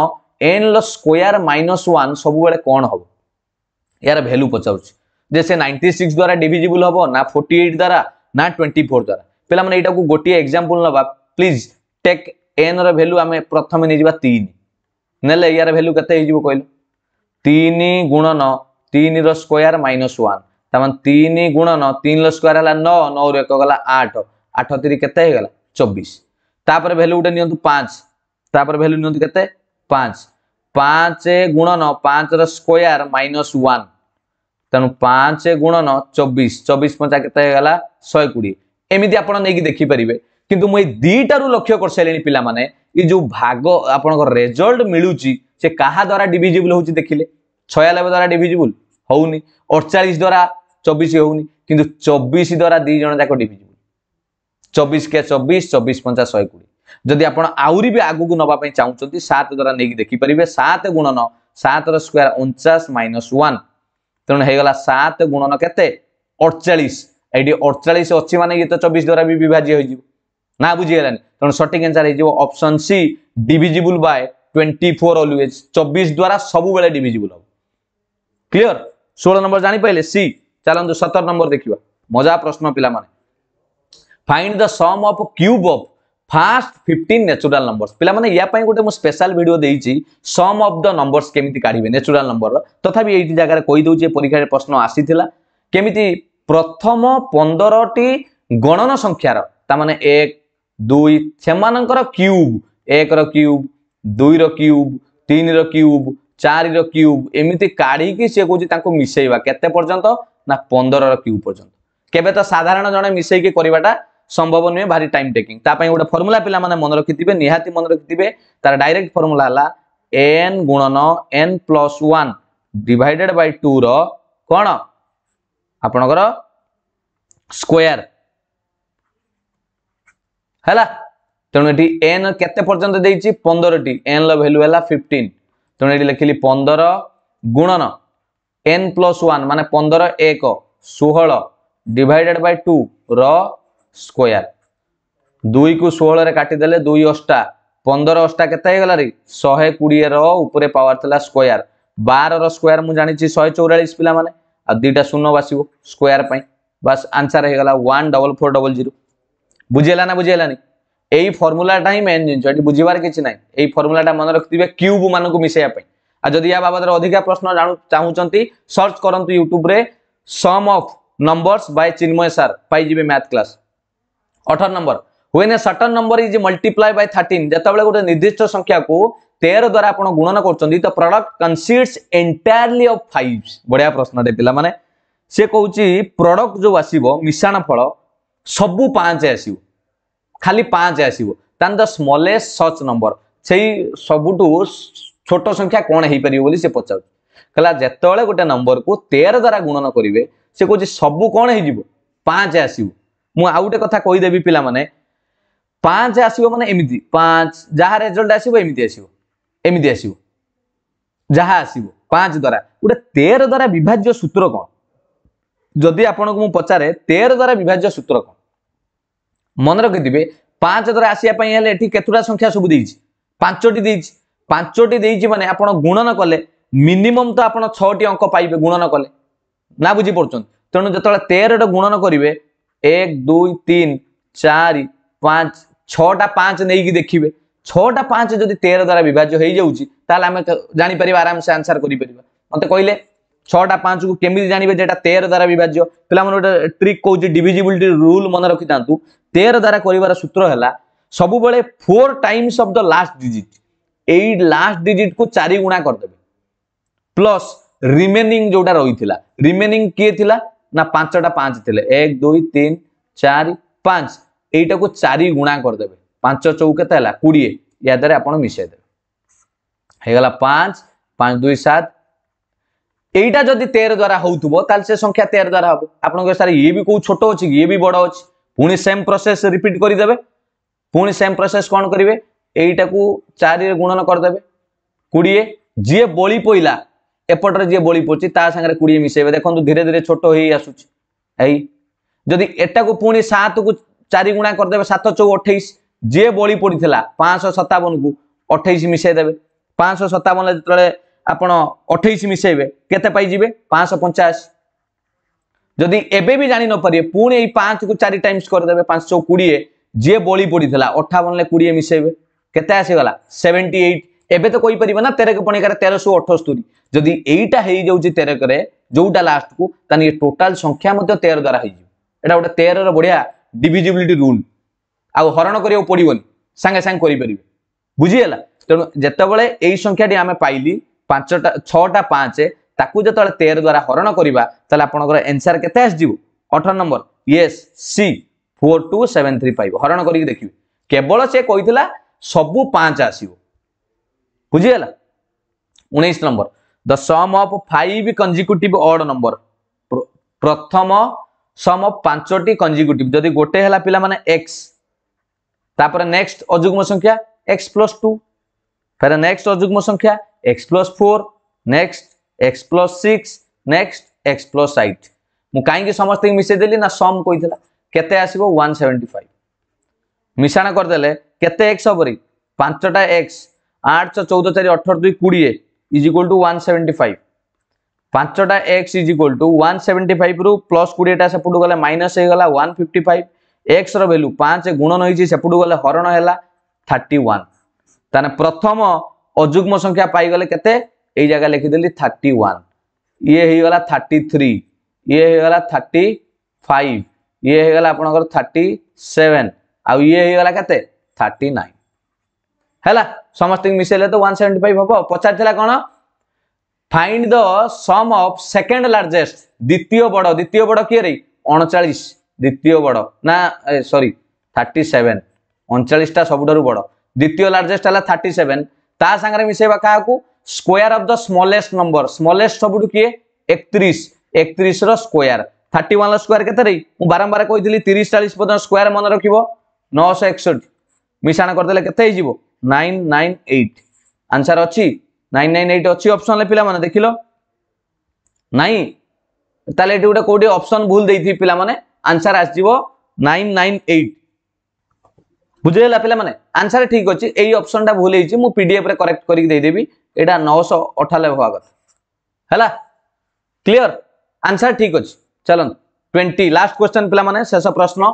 এন র স্কোয়ার মাইনস ওয়ান সবুলে কণ হব ইয়ার ভ্যালু পচারুছি যে সে নাইনটি সিক্স দ্বারা ডিভিজিবল হব না ফোর্টি এইট দ্বারা না টোয়েন্টি ফোর দ্বারা পিলামানে এইটাকে গোটিয়ে এক্সাম্পল নেবা প্লিজ টেক এন র ভ্যালু আমি প্রথমে নিয়ে যা তিন নেলে ইয়ার ভ্যালু কেতে হয়ে যাব কহিল ତିନି ଗୁଣନ ତିନିର ସ୍କୋୟାର ମାଇନସ୍ ୱାନ୍ ତାମାନେ ତିନି ଗୁଣନ ତିନିର ସ୍କୋୟାର ହେଲା ନଅ ନଅରୁ ଏକ ଗଲା ଆଠ ଆଠ ତିରି କେତେ ହେଇଗଲା ଚବିଶ ତାପରେ ଭ୍ୟାଲ୍ୟୁ ଗୋଟେ ନିଅନ୍ତୁ ପାଞ୍ଚ ତାପରେ ଭ୍ୟାଲ୍ୟୁ ନିଅନ୍ତୁ କେତେ ପାଞ୍ଚ ପାଞ୍ଚ ଗୁଣନ ପାଞ୍ଚର ସ୍କୋୟାର ମାଇନସ୍ ୱାନ୍ ତେଣୁ ପାଞ୍ଚ ଗୁଣନ ଚବିଶ ଚବିଶ ପଞ୍ଚା କେତେ ହେଇଗଲା ଶହେ କୋଡ଼ିଏ ଏମିତି ଆପଣ ନେଇକି ଦେଖିପାରିବେ कि मुझे दिटारू लक्ष्य कर सारे पे जो भाग आप रेजल्ट मिलूँ से क्या द्वारा डिजिबुल हो देखिले छयानबे द्वारा डिजिबुल होनी अड़चाश द्वारा चबीश हो कि चबीश द्वारा दिज जाक डिजिबुल चबीश के चबीश चबीश पंचा शहे कोड़े जदि आप आहरी भी आगे चाहूँ सात द्वारा नहीं देखिपरेंगे सात गुणन सात रोयर उनचास माइनस वन तेनालीगला सात गुणन के अड़चाश ये अड़चाश अच्छी मानते ये तो चबीश द्वारा भी विभाज्य हो না বুঝিগলানি ତେଣୁ ସଠିକ୍ ଆନ୍ସର୍ ହେଇଯିବ option C divisible by twenty four always ଚବିଶ ଦ୍ୱାରା ସବୁବେଳେ ଡିଭିଜିବୁଲ୍ ହେବ କ୍ଲିଅର ଷୋହଳ ନମ୍ବର ଜାଣିପାରିଲେ ସି ଚାଲନ୍ତୁ ସତର ନମ୍ବର ଦେଖିବା ମଜା ପ୍ରଶ୍ନ ପିଲାମାନେ find the sum of cube of first fifteen natural number পিলামানে মানে ইয়া পাই গোটে মু স্পেশাল ভিডিও দেইছি সম অফ দ নম্বরস কেমিতি কাঢ়িবে ন্যাচুরাল নম্বর তথাপি এই জায়গায় কই দউছে পরীক্ষার প্রশ্ন আসিছিলা কেমিতি প্রথম 15টি গণনা সংখ্যার তার মানে 1 দুই সেমানকর কিউব একর কিউব দুইর কিউব তিনর কিউব চারির কিউব এমিতি কাড়িকি সে কৌছি তাঁকু মিশাইবা কেতে পর্যন্ত না পনেরর কিউব পর্যন্ত কেবে তো সাধারণ জনে মিশাইকি করিবাটা সম্ভব নুহে ভারি টাইম টেকিং তা পাই গোটে ফর্মুলা পিলা মানে মনে রাখিবে নিহাতি মনে রাখিবে তার ডাইরেক্ট ফর্মুলা হলা এন গুণন n plus one divided by two র কোণ আপনার স্কোয়ার ହେଲା ତେଣୁ ଏଠି ଏନ୍ କେତେ ପର୍ଯ୍ୟନ୍ତ ଦେଇଛି ପନ୍ଦରଟି ଏନ୍ର ଭ୍ୟାଲ୍ୟୁ ହେଲା ଫିଫ୍ଟିନ୍ ତେଣୁ ଏଠି ଲେଖିଲି ପନ୍ଦର ଗୁଣନ ଏନ୍ ପ୍ଲସ୍ ୱାନ୍ ମାନେ ପନ୍ଦର ଏକ ଷୋହଳ ଡିଭାଇଡେଡ୍ ବାଇ ଟୁ ର ସ୍କୋୟାର ଦୁଇକୁ ଷୋହଳରେ କାଟିଦେଲେ ଦୁଇ ଅଷ୍ଟା ପନ୍ଦର ଅଷ୍ଟା କେତେ ହେଇଗଲା ରେ ଶହେ କୋଡ଼ିଏର ଉପରେ ପାୱାର ଥିଲା ସ୍କୋୟାର ବାରର ସ୍କୋୟାର ମୁଁ ଜାଣିଛି ଶହେ ଚଉରାଳିଶ ପିଲାମାନେ ଆଉ ଦୁଇଟା ଶୂନ ବାସିବ ସ୍କୋୟାର ପାଇଁ ବାସ୍ ଆନ୍ସର ହେଇଗଲା one double four double zero ବୁଝିହେଲା ନା ବୁଝିହେଲାନି এই ফর্মুলাটা ହିଁ মেন জিনিস ଏଠି ବୁଝିବାର କିଛି ନାହିଁ ଏଇ ଫର୍ମୁଲାଟା ମନେ ରଖିଥିବେ କ୍ୟୁବ୍ ମାନଙ୍କୁ ମିଶାଇବା ପାଇଁ ଆଉ ଯଦି ୟା ବାବଦରେ ଅଧିକା ପ୍ରଶ୍ନ ଚାହୁଁଛନ୍ତି ସର୍ଚ୍ଚ କରନ୍ତୁ ୟୁଟ୍ୟୁବରେ sum of numbers by Chinmay sir ପାଇଯିବେ ମ୍ୟାଥ୍ କ୍ଲାସ୍ ଅଠର ନମ୍ବର ହୁଏନ ସଟନ number is multiply by thirteen ଯେତେବେଳେ ଗୋଟେ ନିର୍ଦ୍ଦିଷ୍ଟ ସଂଖ୍ୟାକୁ ତେର ଦ୍ୱାରା ଆପଣ ଗୁଣନ କରୁଛନ୍ତି ତ product consists entirely of five ବଢ଼ିଆ ପ୍ରଶ୍ନଟେ ପିଲାମାନେ ସେ କହୁଛି ପ୍ରଡକ୍ଟ ଯେଉଁ ଆସିବ ମିଶାଣ ଫଳ ସବୁ ପାଞ୍ଚ ଆସିବ ଖାଲି ପାଞ୍ଚ ଆସିବ than the smallest such number ସେଇ ସବୁଠୁ ଛୋଟ ସଂଖ୍ୟା କ'ଣ ହେଇପାରିବ ବୋଲି ସେ ପଚାରୁଛି କହିଲା ଯେତେବେଳେ ଗୋଟେ ନମ୍ବରକୁ ତେର ଦ୍ୱାରା ଗୁଣନ କରିବେ ସେ କହୁଛି ସବୁ କ'ଣ ହେଇଯିବ ପାଞ୍ଚ ଆସିବ ମୁଁ ଆଉ ଗୋଟେ କଥା କହିଦେବି ପିଲାମାନେ ପାଞ୍ଚ ଆସିବ ମାନେ ଏମିତି ପାଞ୍ଚ ଯାହା ରେଜଲ୍ଟ ଆସିବ ଏମିତି ଆସିବ ଏମିତି ଆସିବ ଯାହା ଆସିବ ପାଞ୍ଚ ଦ୍ୱାରା ଗୋଟେ ତେର ଦ୍ୱାରା ବିଭାଜ୍ୟ ସୂତ୍ର କ'ଣ যদি আপনার মু পচারে তের দ্বারা বিভাজ্য সূত্র কম মনে রাখিদেবে পাঁচ দ্বারা আসা হলে এটি কতটা সংখ্যা সব দিয়েছি পাঁচটি দিয়েছি পাঁচটি দিয়েছি মানে আপনার গুণন কলে মিনিমম তো আপনার ছটি অঙ্ক পাইবে গুণন কলে না বুঝি পড়ছেন তেমন যেত তেরট গুণন করবে এক দুই তিন চারি পাঁচ ছটা পাঁচ নেই দেখবে ছটা পাঁচ যদি তের দ্বারা বিভাজ্য হয়ে যাচ্ছি তাহলে আমি জাঁপার আরামসে আনসার করে পার মতো কহিলেন ছটা পাঁচকু কেমিতি জাঁবে যেটা তের দ্বারা বিভাজ্য পিলামানে গোটে ট্রিক কৌছি ডিভিজিবিলিটি রুল মনে রক্ষিথান্তু তের দ্বারা করিবার সূত্র হেলা সবুবেলে four times of the last digit এই লাস্ট ডিজিট কু চারি গুণা করদেবে প্লস রিমেনিং যেটা রইছিলা রিমেনিং কিয়ে থিলা না পাঁচটা পাঁচ থিলে এক দুই তিন চারি পাঁচ এইটাকু চারি গুণা করদেবে পাঁচ চৌ কেতে হেলা কোড়িয়ে ইয়াদ্বারা আপনার মিশাই দেবে হয়ে গেল পাঁচ পাঁচ দুই সাত এইটা যদি তের দ্বারা হোক তাহলে সে সংখ্যা তের দ্বারা হব আপনার স্যার ইয়ে কেউ ছোট অছি ইয়ে বড় অছি পুঁজি সেম প্রসেস রিপিট করে দেবে পুঁ সেম প্রসেস কণ করবে এইটা চারি গুণন করেদেবে কোড়িয়ে যে বলি পইলা এপটরে যে বলি পড়ছে তা সাথে কোড়িয়ে মিশাইবে দেখুন ধীরে ধীরে ছোট হয়ে আসুচি এই যদি এটা পুঁ সাত কু চারি গুণা করেদেবে সাত চৌ অঠাইশ যে বলি পড়ি পাঁচশো সতাবন কু অঠাইশ মিশাই দেবে পাঁচশো সতাবন যেত ଆପଣ ଅଠେଇଶ ମିଶାଇବେ କେତେ ପାଇଯିବେ ପାଞ୍ଚଶହ ପଚାଶ ଯଦି ଏବେ ବି ଜାଣି ନପାରିବେ ପୁଣି ଏଇ ପାଞ୍ଚକୁ ଚାରି ଟାଇମ୍ସ କରିଦେବେ ପାଞ୍ଚଶହ କୋଡ଼ିଏ ଯିଏ ବଳି ପଡ଼ିଥିଲା ଅଠାବନରେ କୋଡ଼ିଏ ମିଶାଇବେ କେତେ ଆସିଗଲା ସେଭେଣ୍ଟି ଏଇଟ୍ ଏବେ ତ କହିପାରିବେ ନା ତେରକ ପଣିକାରେ ତେରଶହ ଅଠସ୍ତରୀ ଯଦି ଏଇଟା ହେଇଯାଉଛି ତେରକରେ ଯୋଉଟା ଲାଷ୍ଟକୁ ତାହେଲେ ଏ ଟୋଟାଲ ସଂଖ୍ୟା ମଧ୍ୟ ତେର ଦ୍ୱାରା ହେଇଯିବ ଏଇଟା ଗୋଟେ ତେରର ବଢ଼ିଆ ଡିଭିଜିବିଲିଟି ରୁଲ୍ ଆଉ ହରଣ କରିବାକୁ ପଡ଼ିବନି ସାଙ୍ଗେ ସାଙ୍ଗେ କରିପାରିବେ ବୁଝିଗଲା ତେଣୁ ଯେତେବେଳେ ଏଇ ସଂଖ୍ୟାଟି ଆମେ ପାଇଲି ପାଞ୍ଚଟା ଛଅଟା ପାଞ୍ଚ ତାକୁ ଯେତେବେଳେ ତେର ଦ୍ୱାରା ହରଣ କରିବା ତାହେଲେ ଆପଣଙ୍କର ଏନ୍ସାର କେତେ ଆସିଯିବ ଅଠର number yes C four two seven three five ହରଣ କରିକି ଦେଖିବେ କେବଳ ସେ କହିଥିଲା ସବୁ ପାଞ୍ଚ ଆସିବ ବୁଝିଗଲା ଉଣେଇଶ number the sum of five consecutive odd number ପ୍ରଥମ ସମ୍ ଅଫ୍ ପାଞ୍ଚଟି କଞ୍ଜିକୁଟିଭ୍ ଯଦି ଗୋଟେ ହେଲା ପିଲାମାନେ ଏକ୍ସ ତାପରେ ନେକ୍ସଟ ଅଯୁଗ୍ମ ସଂଖ୍ୟା ଏକ୍ସ ପ୍ଲସ୍ ଟୁ ଫେରେ ନେକ୍ସଟ ଅଯୁଗ୍ମ ସଂଖ୍ୟା x plus four next x plus six next x plus eight ମୁଁ କାହିଁକି ସମସ୍ତଙ୍କୁ ମିଶାଇଦେଲି ନା ସମ୍ କହିଥିଲା କେତେ ଆସିବ ୱାନ୍ ସେଭେଣ୍ଟି ଫାଇଭ ମିଶାଣ କରିଦେଲେ କେତେ ଏକ୍ସ ହେବରି ପାଞ୍ଚଟା ଏକ୍ସ ଆଠ ଛଅ ଚଉଦ ଚାରି ଅଠର ଦୁଇ କୋଡ଼ିଏ is equal to one seventy five ପାଞ୍ଚଟା x is equal to one seventy ଫାଇଭରୁ ପ୍ଲସ୍ କୋଡ଼ିଏଟା ସେପଟୁ ଗଲେ ମାଇନସ୍ ହେଇଗଲା ୱାନ୍ ଫିଫ୍ଟି ଫାଇଭ ଏକ୍ସର ଭ୍ୟାଲ୍ୟୁ ପାଞ୍ଚ ଗୁଣନ ହେଇଛି ସେପଟୁ ଗଲେ ହରଣ ହେଲା ଥାର୍ଟି ୱାନ୍ ତାହେଲେ ପ୍ରଥମ অযুগ্ম সংখ্যা পাইগলে কেতে এই জায়গা লিখিদেলি থার্টি ওয়ান ইয়ে হয়েগলা থার্টি থ্রি ইয়ে হয়েগলা থার্টি ফাইভ ইয়ে হয়েগলা আপনার থার্টি সেভেন আউ ইয়ে হয়েগলা কেতে থার্টি নাইন হল সমস্ত মিশাইলে তো ওয়ান সেভেন্টি ফাইভ হব পচার কোণ find the sum of second largest দ্বিতীয় বড় দ্বিতীয় বড় কি রে অণচাশ দ্বিতীয় বড় না সরি থার্টি সেভেন অণচাশটা সবুঠার বড় দ্বিতীয় লার্জেস্ট হল থার্টি সেভেন ତା ସାଙ୍ଗରେ ମିଶେଇବା କାହାକୁ square of the smallest number smallest ସବୁଠୁ କିଏ ଏକତିରିଶ ଏକତିରିଶର ସ୍କୋୟାର থার্টি ওয়ান স্কোয়ার কেতে মু বারম্বার কইলি তিরিশ চাশ পর্যন্ত স্কোয়ার মনে রাখব নশ একষট্টি মিশাণ করেদেলে কেতে হয়ে নাইন নাইন এইট আনসার অছি নাইন নাইন এইট অছি অপসন পিলা মানে দেখিল নাই তাহলে এটি গোটে কোটি অপসন ভুল দিয়ে পিলা মানে আনসার আসব নাইন নাইন এইট बुझेगा पे आंसर ठीक अच्छे यही अप्सन टा भूल मु पीडीएफ रे कट करदेवि यहाँ है क्लीयर आंसर ठीक अच्छे चल ट्वेंटी लास्ट क्वेश्चन पे शेष प्रश्न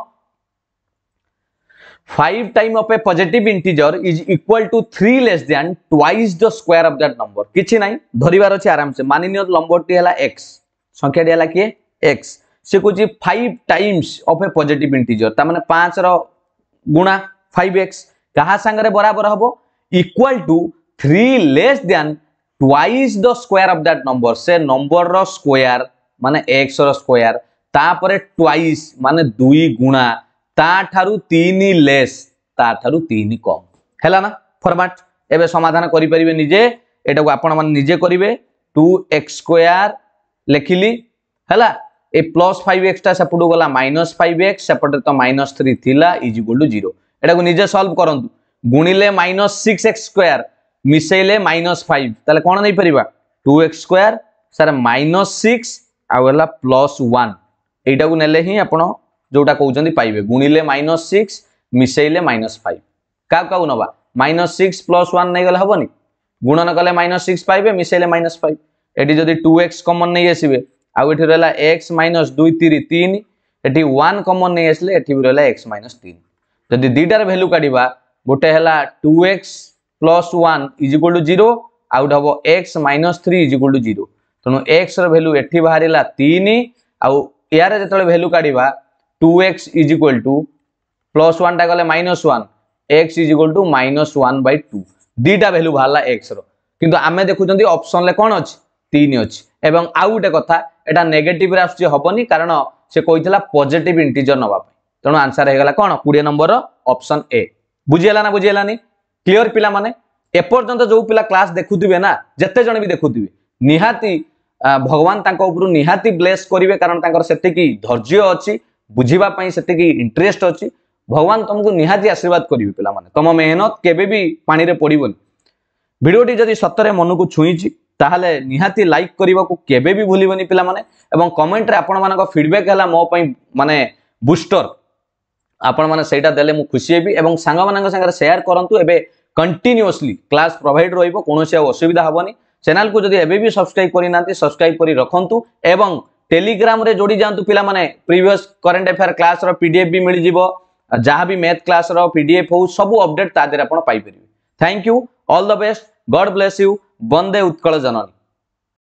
five time of a positive integer is equal to three less than twice the square of that number किसी ना धरवार अच्छे आराम से माननीय नंबर टी है एक्स संख्या टी है किए एक्स से कहते five times of a positive integer तमें पांच रुणा ফাইভ এক্স কাহা সাংরে বরাবর হব equal to three less than twice the square of that number সে নম্বরর স্কোয়ার মানে এক্সর স্কোয়ার তাপরে টুয়াইস মানে দুই গুণা তাঠারু তিন লেস তাঠারু তিন কম হল না ফর্মাট এবে সমাধান করে পারিবে নিজে এটা আপন মানে নিজে করবে টু এক্স স্কোয়ার লেখিলি হল এই প্লস ফাইভ এক্সটা সেপটু গলা মাইনস ফাইভ এক্স সেপটে তো মাইনস থ্রি লা ইজ ইকুয়াল টু জিরো এটাকে নিজে সলভ করতু গুণিলে মাইনস সিক্স এক্স স্কোয়ার মিশাইলে মাইনস ফাইভ তাহলে কোণ নেই পারা two x square sir minus six ଆଉ ହେଲା ପ୍ଲସ୍ ୱାନ୍ ଏଇଟାକୁ ନେଲେ ହିଁ ଆପଣ ଯେଉଁଟା କହୁଛନ୍ତି ପାଇବେ ଗୁଣିଲେ ମାଇନସ୍ ସିକ୍ସ ମିଶାଇଲେ ମାଇନସ୍ ଫାଇଭ୍ କାହାକୁ କାହାକୁ ନେବା ମାଇନସ୍ ସିକ୍ସ ପ୍ଲସ୍ ୱାନ୍ ନେଇଗଲେ ହେବନି ଗୁଣନ କଲେ ମାଇନସ୍ ସିକ୍ସ ପାଇବେ ମିଶାଇଲେ ମାଇନସ୍ ଫାଇଭ୍ ଏଠି ଯଦି ଟୁ ଏକ୍ସ କମନ୍ ନେଇ ଆସିବେ ଆଉ ଏଠି ରହିଲା ଏକ୍ସ ମାଇନସ୍ ଦୁଇ ତିନି ତିନି ଏଠି ୱାନ୍ କମନ୍ ନେଇ ଆସିଲେ ଏଠି ବି ରହିଲା ଏକ୍ସ ମାଇନସ୍ ତିନି যদি দুইটার ভ্যালু কাড়া গোটে হল two x plus one is equal to zero আউ গোটে হব x minus three is equal to zero তেমন এক্সর ভ্যালু এটি বাহারা তিন আউ ইয়ার যেত ভ্যালু কাড়া two x is equal to plus ওয়ানটা গেলে minus one x is equal to minus one by two দুইটা ভ্যালু বাহারা এক্সর কিন্তু আমি দেখুম অপসনলে কম অ তিন অছি এবং আউ গোটে কথা এটা নেগেটিভরে আসছে হবনি কারণ সে কইলা পজিটিভ ইন্টিজর নেওয়া ତେଣୁ ଆନ୍ସର ହେଇଗଲା କ'ଣ କୋଡ଼ିଏ ନମ୍ବର ଅପସନ୍ ଏ ବୁଝିହେଲା ନା ବୁଝିହେଲାନି କ୍ଲିଅର ପିଲାମାନେ ଏପର୍ଯ୍ୟନ୍ତ ଯେଉଁ ପିଲା କ୍ଲାସ୍ ଦେଖୁଥିବେ ନା ଯେତେ ଜଣ ବି ଦେଖୁଥିବେ ନିହାତି ଭଗବାନ ତାଙ୍କ ଉପରୁ ନିହାତି ବ୍ଲେସ୍ କରିବେ କାରଣ ତାଙ୍କର ସେତିକି ଧୈର୍ଯ୍ୟ ଅଛି ବୁଝିବା ପାଇଁ ସେତିକି ଇଣ୍ଟରେଷ୍ଟ ଅଛି ଭଗବାନ ତୁମକୁ ନିହାତି ଆଶୀର୍ବାଦ କରିବେ ପିଲାମାନେ ତୁମ ମେହନତ କେବେ ବି ପାଣିରେ ପଡ଼ିବନି ଭିଡ଼ିଓଟି ଯଦି ସତରେ ମନକୁ ଛୁଇଁଛି ତାହେଲେ ନିହାତି ଲାଇକ୍ କରିବାକୁ କେବେ ବି ଭୁଲିବେନି ପିଲାମାନେ ଏବଂ କମେଣ୍ଟରେ ଆପଣମାନଙ୍କ ଫିଡ଼ବ୍ୟାକ୍ ହେଲା ମୋ ପାଇଁ ମାନେ ବୁଷ୍ଟର ଆପଣମାନେ ସେଇଟା ଦେଲେ ମୁଁ ଖୁସି ହେବି ଏବଂ ସାଙ୍ଗମାନଙ୍କ ସାଙ୍ଗରେ ସେୟାର କରନ୍ତୁ ଏବେ କଣ୍ଟିନ୍ୟୁଅସଲି କ୍ଲାସ୍ ପ୍ରୋଭାଇଡ଼ ରହିବ କୌଣସି ଆଉ ଅସୁବିଧା ହେବନି ଚ୍ୟାନେଲକୁ ଯଦି ଏବେ ବି ସବସ୍କ୍ରାଇବ୍ କରିନାହାନ୍ତି ସବସ୍କ୍ରାଇବ୍ କରି ରଖନ୍ତୁ ଏବଂ ଟେଲିଗ୍ରାମରେ ଯୋଡ଼ି ଯାଆନ୍ତୁ ପିଲାମାନେ ପ୍ରିଭିୟସ୍ କରେଣ୍ଟ ଆଫେୟାର କ୍ଲାସ୍ର ପି ଡି ଏଫ୍ ବି ମିଳିଯିବ ଯାହା ବି ମ୍ୟାଥ୍ କ୍ଲାସ୍ର ପି ଡି ଏଫ୍ ହେଉ ସବୁ ଅପଡେଟ୍ ତା ଦେହରେ ଆପଣ ପାଇପାରିବେ thank you all the best God bless you Bande Utkal Janani